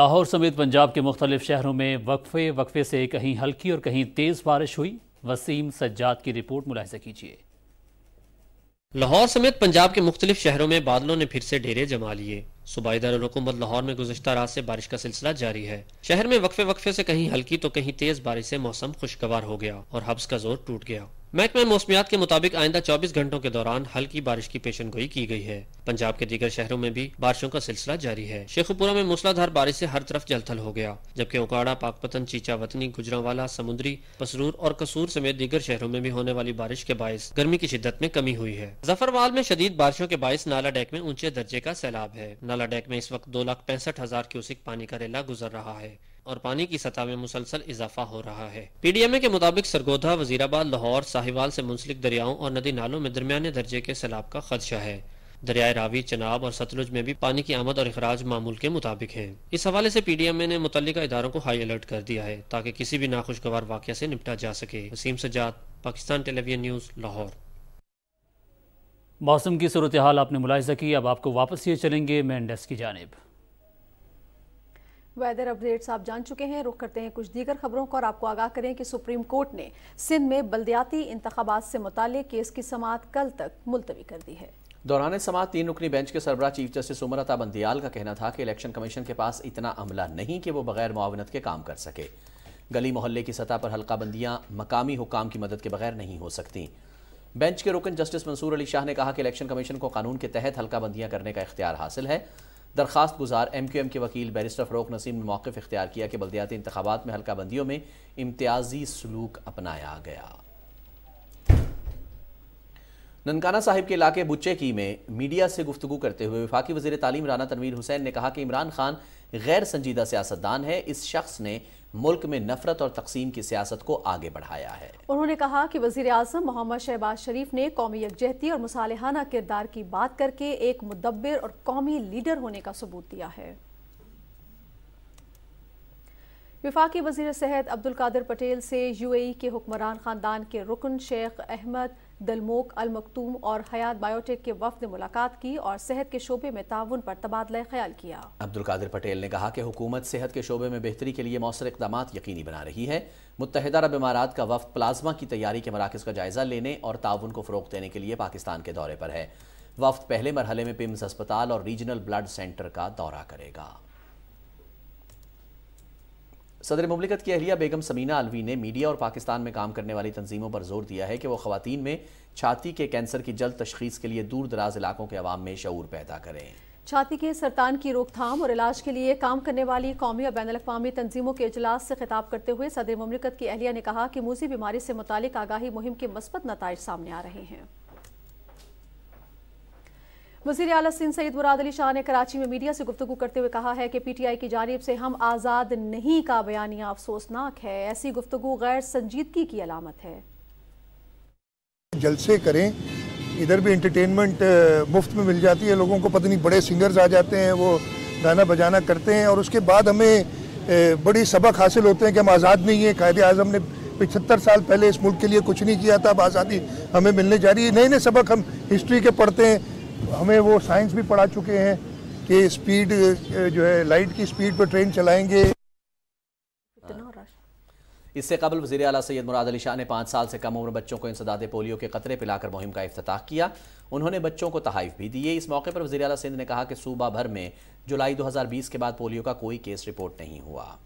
लाहौर समेत पंजाब के मुख्तलिफ शहरों में वक्फे वक्फे से कहीं हल्की और कहीं तेज़ बारिश हुई वसीम सज्जाद की रिपोर्ट मुलाहजा कीजिए लाहौर समेत पंजाब के मुख्तलिफ शहरों में बादलों ने फिर से डेरे जमा लिए सूबाईदारकूमत लाहौर में गुजशत रात से बारिश का सिलसिला जारी है शहर में वक्फे वक्फे से कहीं हल्की तो कहीं तेज बारिश से मौसम खुशगवार हो गया और हब्स का जोर टूट गया महकमा मौसमियात के मुताबिक आइंदा चौबीस घंटों के दौरान हल्की बारिश की पेशन गोई की गई है पंजाब के दीगर शहरों में भी बारिशों का सिलसिला जारी है शेखपुरा में मूसलाधार बारिश से हर तरफ जलथल हो गया जबकि उकाड़ा पाकपतन चीचा वतनी गुजरावाला समुद्री पसरूर और कसूर समेत दीगर शहरों में भी होने वाली बारिश के बायस गर्मी की शिद्दत में कमी हुई है जफरवाल में शदीद बारिशों के बायस नाला डैक में ऊंचे दर्जे का सैलाब है नाला डैक में इस वक्त दो लाख पैंसठ हजार क्यूसिक पानी का रेला गुजर रहा है और पानी की सतह में मुसलसल इजाफा हो रहा है पी डी एम ए के मुताबिक सरगोधा वजीराबाद लाहौर साहिवाल से मुंसलिक दरियाओं और नदी नालों में दरमियाने दर्जे के सैलाब का खदशा है दरियाए रावी चनाब और सतलुज में भी पानी की आमद और अखराज मामूल के मुताबिक है इस हवाले एम पीडीएमए ने मुतल इधारों को हाई अलर्ट कर दिया है ताकि किसी भी नाखुशगवार वाक्य ऐसी निपटा जा सके वसीम सजाद पाकिस्तान टेलीविजन न्यूज़ लाहौर मौसम की सूरत हाल आपने मुलायजा की अब आपको वापस ये चलेंगे मेन डेस्क की जानब वेदर अपडेट्स आप जान चुके हैं रुख करते हैं कुछ दीगर खबरों को और आपको आगाह करें कि सुप्रीम कोर्ट ने सिंध में बल्दियाती इंतबात से मुतल केस की समात कल तक मुलतवी कर दी है दौरान समात तीन रुकनी बेंच के सरबरा चीफ जस्टिस उमरता बंदियाल का कहना था कि इलेक्शन कमीशन के पास इतना अमला नहीं कि वो बगैर मुआवनत के काम कर सके गली मोहल्ले की सतह पर हल्का बंदियाँ मकामी हुकाम की मदद के बगैर नहीं हो सकती बेंच के रुकन जस्टिस मंसूर अली शाह ने कहा कि इलेक्शन कमीशन को कानून के तहत हल्का बंदियाँ करने का इख्तियार हासिल है दरखास्त गुजार एम क्यू एम के वकील बैरिस्टर फरोक नसीम ने मौक़ इख्तियार किया कि बल्दियाती इंतबात में हल्का बंदियों में इम्तियाजी सलूक अपनाया गया ननकाना साहिब के इलाके की में मीडिया से गुफ्तु करते हुए विफाकी वजी तालीम राना तनवीर हुसैन ने कहा कि इमरान खान गैर संजीदा सियासतदान है इस शख्स ने मुल्क में नफरत और तकसीम की सियासत को आगे बढ़ाया है उन्होंने कहा कि वजीर अजम मोहम्मद शहबाज शरीफ ने कौमी यकजहती और मुसालहाना किरदार की बात करके एक मुदबिर और कौमी लीडर होने का सबूत दिया है विफाकी वजीर सेहत अब्दुल कादिर पटेल से यूएई के हुक्मरान ख़ानदान के रुकन शेख अहमद दलमोक अलमकतूम और हयात बायोटेक के वफद ने मुलाकात की और सेहत के शोबे में ताउन पर तबादला ख्याल किया अब्दुल कादिर पटेल ने कहा कि हुकूमत सेहत के शोबे में बेहतरी के लिए मौसर इकदाम यकीनी बना रही है मुतहदा अरब इमारात का वफद प्लाज्मा की तैयारी के मराकज़ का जायजा लेने और ताउन को फ़रोग देने के लिए पाकिस्तान के दौरे पर है वफद पहले मरहले में पिम्स अस्पताल और रीजनल ब्लड सेंटर का दौरा करेगा सदर मुमलिकत की अहलिया बेगम समीना अलवी ने मीडिया और पाकिस्तान में काम करने वाली तंजीमों पर जोर दिया है कि वो खातन में छाती के कैंसर की जल्द तशखीस के लिए दूर दराज इलाकों के अवाम में शूर पैदा करें छाती के सरतान की रोकथाम और इलाज के लिए काम करने वाली कौमी और बैन अवी तंजीमों के अजलास से खिताब करते हुए सदर ममलिकत की अहलिया ने कहा कि मूजी बीमारी से मुतल आगाही मुहिम के मस्बत नतज सामने आ रहे हैं वजीर अल सिंह सईद मुराद अली शाह ने कराची में मीडिया से गुफ्तु करते हुए कहा है कि पी टी आई की जानब से हम आज़ाद नहीं का बयानिया अफसोसनाक है ऐसी गुफ्तु गैर संजीदगी की अलामत है जलसे करें इधर भी इंटरटेनमेंट मुफ्त में मिल जाती है लोगों को पता नहीं बड़े सिंगर्स आ जाते हैं वो गाना बजाना करते हैं और उसके बाद हमें बड़ी सबक हासिल होते हैं कि हम आज़ाद नहीं हैं कायद अजम ने पिछहत्तर साल पहले इस मुल्क के लिए कुछ नहीं किया था अब आज़ादी हमें मिलने जा रही है नए नए सबक हम हिस्ट्री के पढ़ते हैं हमें वो साइंस भी पढ़ा चुके हैं कि स्पीड जो है लाइट की स्पीड पर ट्रेन चलाएंगे इससे कबल वजी अला सैद मुराद अली शाह ने पाँच साल से कम उम्र बच्चों को इंसदाद पोलियो के कतरे पिलाकर मुहिम का अफ्ताह किया उन्होंने बच्चों को तहाइफ भी दिए इस मौके पर वजी अला सिंध ने कहा कि सूबा भर में जुलाई दो हज़ार बीस के बाद पोलियो का कोई केस रिपोर्ट नहीं हुआ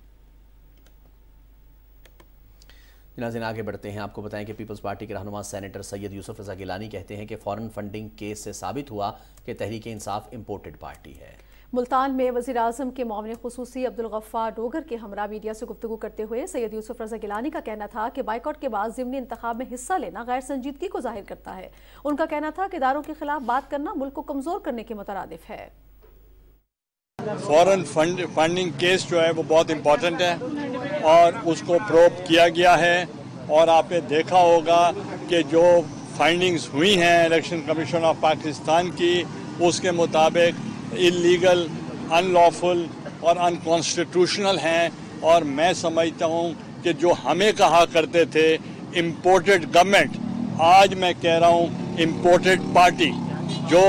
जनाजिन आगे बढ़ते हैं आपको बताएं कि पीपल्स पार्टी के रहनुमा सेनेटर सैयद यूसुफ रजा गिलानी कहते हैं कि फॉरेन फंडिंग केस से साबित हुआ कि तहरीक इंसाफ इम्पोर्टेड पार्टी है मुल्तान में वजी अजम के मामले खसूसी अब्दुलगफ़ार डोगर के हमरा मीडिया से गुफ्तु करते हुए सैयद यूसुफ रजा गिलानी का कहना था कि बाइकआउट के बाद ज़मनी इंतबाब में हिस्सा लेना गैर संजीदगी को जाहिर करता है उनका कहना था कि इदारों के खिलाफ बात करना मुल्क को कमज़ोर करने के मुतरद है फॉरेन फंड फंडिंग केस जो है वो बहुत इम्पॉर्टेंट है और उसको प्रोब किया गया है और आपने देखा होगा कि जो फाइंडिंग्स हुई हैं इलेक्शन कमीशन ऑफ पाकिस्तान की उसके मुताबिक इलीगल अनलॉफुल और अनकॉन्स्टिट्यूशनल हैं और मैं समझता हूँ कि जो हमें कहा करते थे इम्पोर्टेड गवर्नमेंट आज मैं कह रहा हूँ इम्पोर्टेड पार्टी जो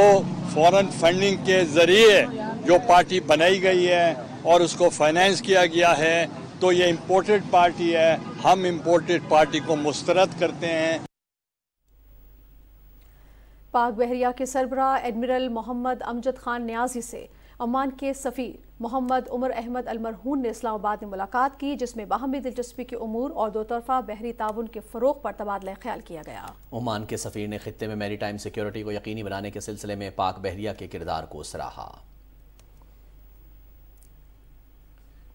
फॉरेन फंडिंग के ज़रिए जो पार्टी बनाई गई है और उसको फाइनेंस किया गया है तो ये इम्पोर्टेड पार्टी है हम इम्पोर्टेड पार्टी को मुस्तरद करते हैं पाक बहरिया के सरबरा एडमिरल मोहम्मद अमजद खान न्याजी से अमान के सफ़ीर मोहम्मद उमर अहमद अलमरहून ने इस्लामाबाद में मुलाकात की जिसमें बाहमी दिलचस्पी के अमूर और दो तरफा बहरी ताउन के फ़रोग पर तबादला ख्याल किया गया ओमान के सफ़ीर ने खत्े में मेरी टाइम सिक्योरिटी को यकीनी बनाने के सिलसिले में पाक बहरिया के किरदार को सराहा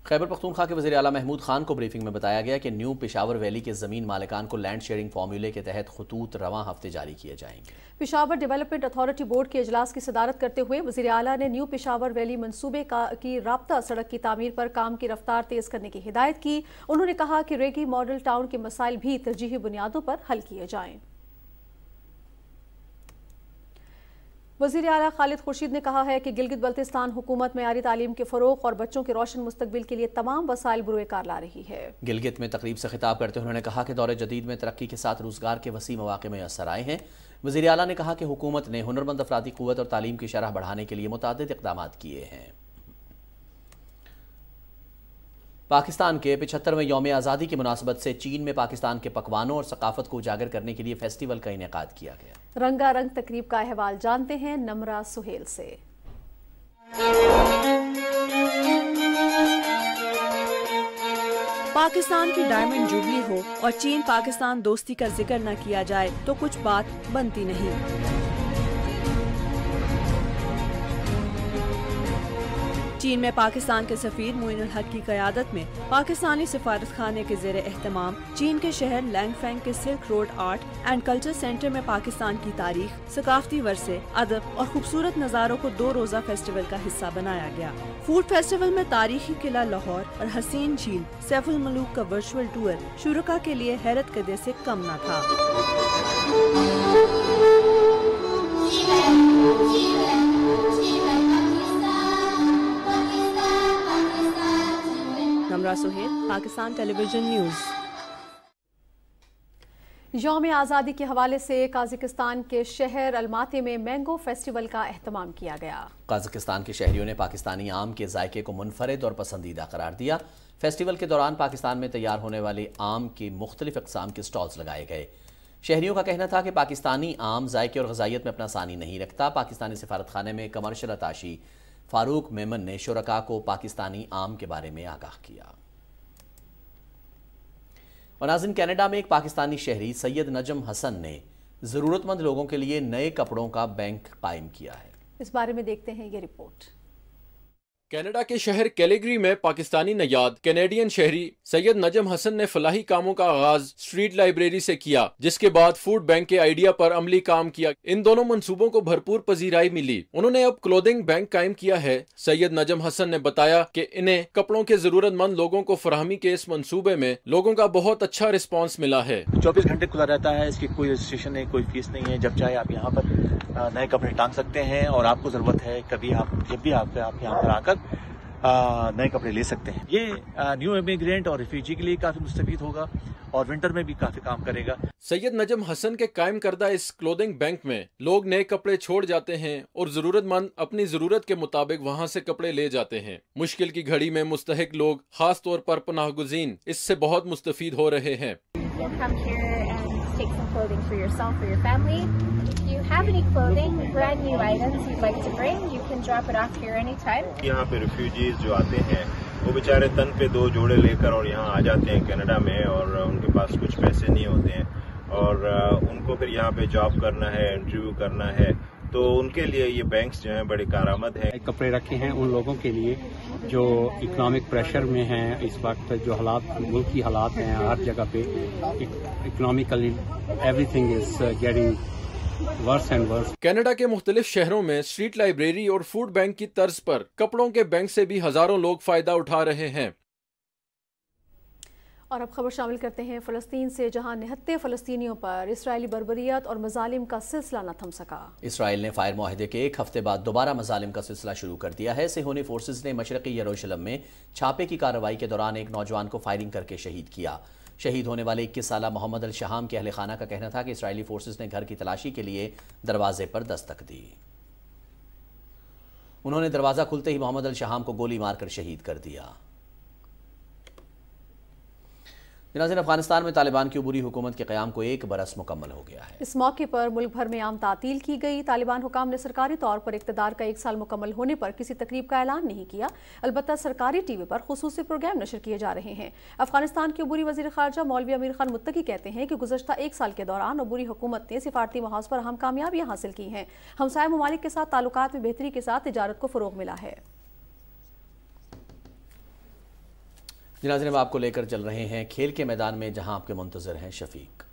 खैबर पख्तूनख्वा के वजी अला महमूद खान को ब्रीफिंग में बताया गया कि न्यू पिशावर वैली के ज़मीन मालिकान को लैंड शेयरिंग फार्मूले के तहत खतूत रवा हफ्ते जारी किए जाएंगे पिशावर डेवलपमेंट अथॉरिटी बोर्ड के अजलास की सदारत करते हुए वजी अला ने न्यू पिशावर वैली मनसूबे का की रबता सड़क की तमीर पर काम की रफ्तार तेज़ करने की हिदायत की उन्होंने कहा कि रेगी मॉडल टाउन के मसाइल भी तरजीही बुनियादों पर हल किए जाएँ वजीर अला खालिद खुर्शीद ने कहा है कि गिलगित बल्तिस्तान हुकूमत मैारी तालीम के फ़रोग और बच्चों के रोशन मुस्तबिल के लिए तमाम वसाइल बुरेकार ला रही है गिलगित में तकरीब से खिताब करते हुए उन्होंने कहा कि दौरे जदीद में तरक्की के साथ रोजगार के वसी मौाक़े असर आए हैं वजी अला ने कहा कि हुकूमत ने हनरमंद अफराधी क़वत और तालीम की शरह बढ़ाने के लिए मुतद इकदाम किए हैं पाकिस्तान के पिछहत्तरवें योम आज़ादी की मुनासबत से चीन में पाकिस्तान के पकवानों और सकाफत को उजागर करने के लिए फेस्टिवल का इनका किया गया रंगारंग तकरीब का अहवाल जानते हैं नमरा सुहेल से पाकिस्तान की डायमंड जुबली हो और चीन पाकिस्तान दोस्ती का जिक्र न किया जाए तो कुछ बात बनती नहीं चीन में पाकिस्तान के सफीर मोइन हक की क्यादत में पाकिस्तानी सिफारत खाने के जेर अहतमाम चीन के शहर लैंगफेंग के silk road art and culture centre में पाकिस्तान की तारीख सकाफती वर्षे अदब और खूबसूरत नज़ारों को दो रोज़ा फेस्टिवल का हिस्सा बनाया गया फूड फेस्टिवल में तारीखी किला लाहौर और हसीन झील सैफुल मलूक का वर्चुअल टूर शुरुका के लिए हैरत कदे ऐसी कम न था हमरा सुहेल पाकिस्तान टेलीविजन न्यूज़ योम आज़ादी के हवाले से काजिकिस्तान के शहर अलमाते में मैंगो फेस्टिवल का अहतमाम किया गया काजिकिस्तान के शहरियों ने पाकिस्तानी आम के जायके को मुनफरद और पसंदीदा करार दिया फेस्टिवल के दौरान पाकिस्तान में तैयार होने वाले आम की मुख्तलिफ अकसाम के स्टॉल्स लगाए गए शहरियों का कहना था कि पाकिस्तानी आम जायके और गजाइत में अपना सानी नहीं रखता पाकिस्तानी सफारत खाने में कमर्शल अताशी फारूक मेमन ने शुरा को पाकिस्तानी आम के बारे में आगाह किया और नाजिन कनाडा में एक पाकिस्तानी शहरी सैयद नजम हसन ने ज़रूरतमंद लोगों के लिए नए कपड़ों का बैंक कायम किया है इस बारे में देखते हैं ये रिपोर्ट कनाडा के शहर कैलेगरी में पाकिस्तानी नयाद कैनेडियन शहरी सैयद नजम हसन ने फलाही कामों का आगाज स्ट्रीट लाइब्रेरी से किया जिसके बाद फूड बैंक के आइडिया पर अमली काम किया इन दोनों मंसूबों को भरपूर पजीराई मिली उन्होंने अब क्लोदिंग बैंक कायम किया है सैयद नजम हसन ने बताया कि इन्हें कपड़ों के जरूरतमंद लोगों को फरहमी के इस मनसूबे में लोगों का बहुत अच्छा रिस्पॉन्स मिला है चौबीस घंटे खुला रहता है इसकी कोई रजिस्ट्रेशन नहीं कोई फीस नहीं है जब चाहे आप यहाँ पर नए कपड़े टांग सकते हैं और आपको जरूरत है कभी आप जब भी आप यहाँ पर आकर बाद नए कपड़े ले सकते हैं ये न्यू इमिग्रेंट और रिफ्यूजी के लिए काफ़ी मुस्तफ़ होगा और विंटर में भी काफ़ी काम करेगा सैयद नजम हसन के कायम करदा इस क्लोदिंग बैंक में लोग नए कपड़े छोड़ जाते हैं और ज़रूरतमंद अपनी ज़रूरत के मुताबिक वहाँ से कपड़े ले जाते हैं मुश्किल की घड़ी में मुस्तक लोग खास तौर पर पनाह गुजीन इससे बहुत मुस्तफ़ हो रहे हैं clothing for yourself or your family. If you have any clothing, brand new items you'd like to bring, you can drop it off here anytime. यहाँ refugees जो आते हैं वो बेचारे तन पे दो जोड़े लेकर और यहाँ आ जाते हैं कनाडा में और उनके पास कुछ पैसे नहीं होते हैं और उनको फिर यहाँ पे जॉब करना है इंटरव्यू करना है तो उनके लिए ये बैंक्स जो हैं बड़े कारामद हैं कपड़े रखे हैं उन लोगों के लिए जो इकोनॉमिक प्रेशर में हैं इस वक्त जो हालात मुल्क की हालात हैं हर जगह पे economically everything is getting worse and worse Canada के मुख्तलिफ शहरों में स्ट्रीट लाइब्रेरी और फूड बैंक की तर्ज पर कपड़ों के बैंक से भी हजारों लोग फायदा उठा रहे हैं और अब खबर शामिल करते हैं फ़लस्तीन से जहां निहत्ते फ़लस्तीनियों पर इसराइली बरबरीत और मजालिम का सिलसिला न थम सका इसराइल ने फायर माहदे के एक हफ्ते बाद दोबारा मजालिम का सिलसिला शुरू कर दिया है सिहोनी फोर्सेज ने मशरकी यरूशलम में छापे की कार्रवाई के दौरान एक नौजवान को फायरिंग करके शहीद किया शहीद होने वाले इक्कीस साल मोहम्मद अल शहाम के अहल खाना का कहना था कि इसराइली फोर्सेज ने घर की तलाशी के लिए दरवाजे पर दस्तक दी उन्होंने दरवाज़ा खुलते ही मोहम्मद अल शहाम को गोली मारकर शहीद कर दिया नाजिन अफगानिस्तान में तालिबान की उबरी हुकूमत के क्याम को एक बरस मुकम्मल हो गया है इस मौके पर मुल्क भर में आम तातील की गई तालिबान हुकाम ने सरकारी तौर पर इकतदार का एक साल मुकम्मल होने पर किसी तकरीब का ऐलान नहीं किया अलबत् सरकारी टी वी पर खसूस प्रोग्राम नशर किए जा रहे हैं अफगानिस्तान के उबरी वजी खारजा मौलवी अमीर खान मुतकी कहते हैं कि गुजशत एक साल के दौरान उबरी हुकूमत ने सिफारती महाज पर अहम कामयाबियाँ हासिल की हैं हमसाय ममालिक के साथ ताल्लुक में बेहतरी के साथ तजारत को फ़रोग मिला है जिनाजन अब आपको लेकर चल रहे हैं खेल के मैदान में जहां आपके मुंतजर हैं शफीक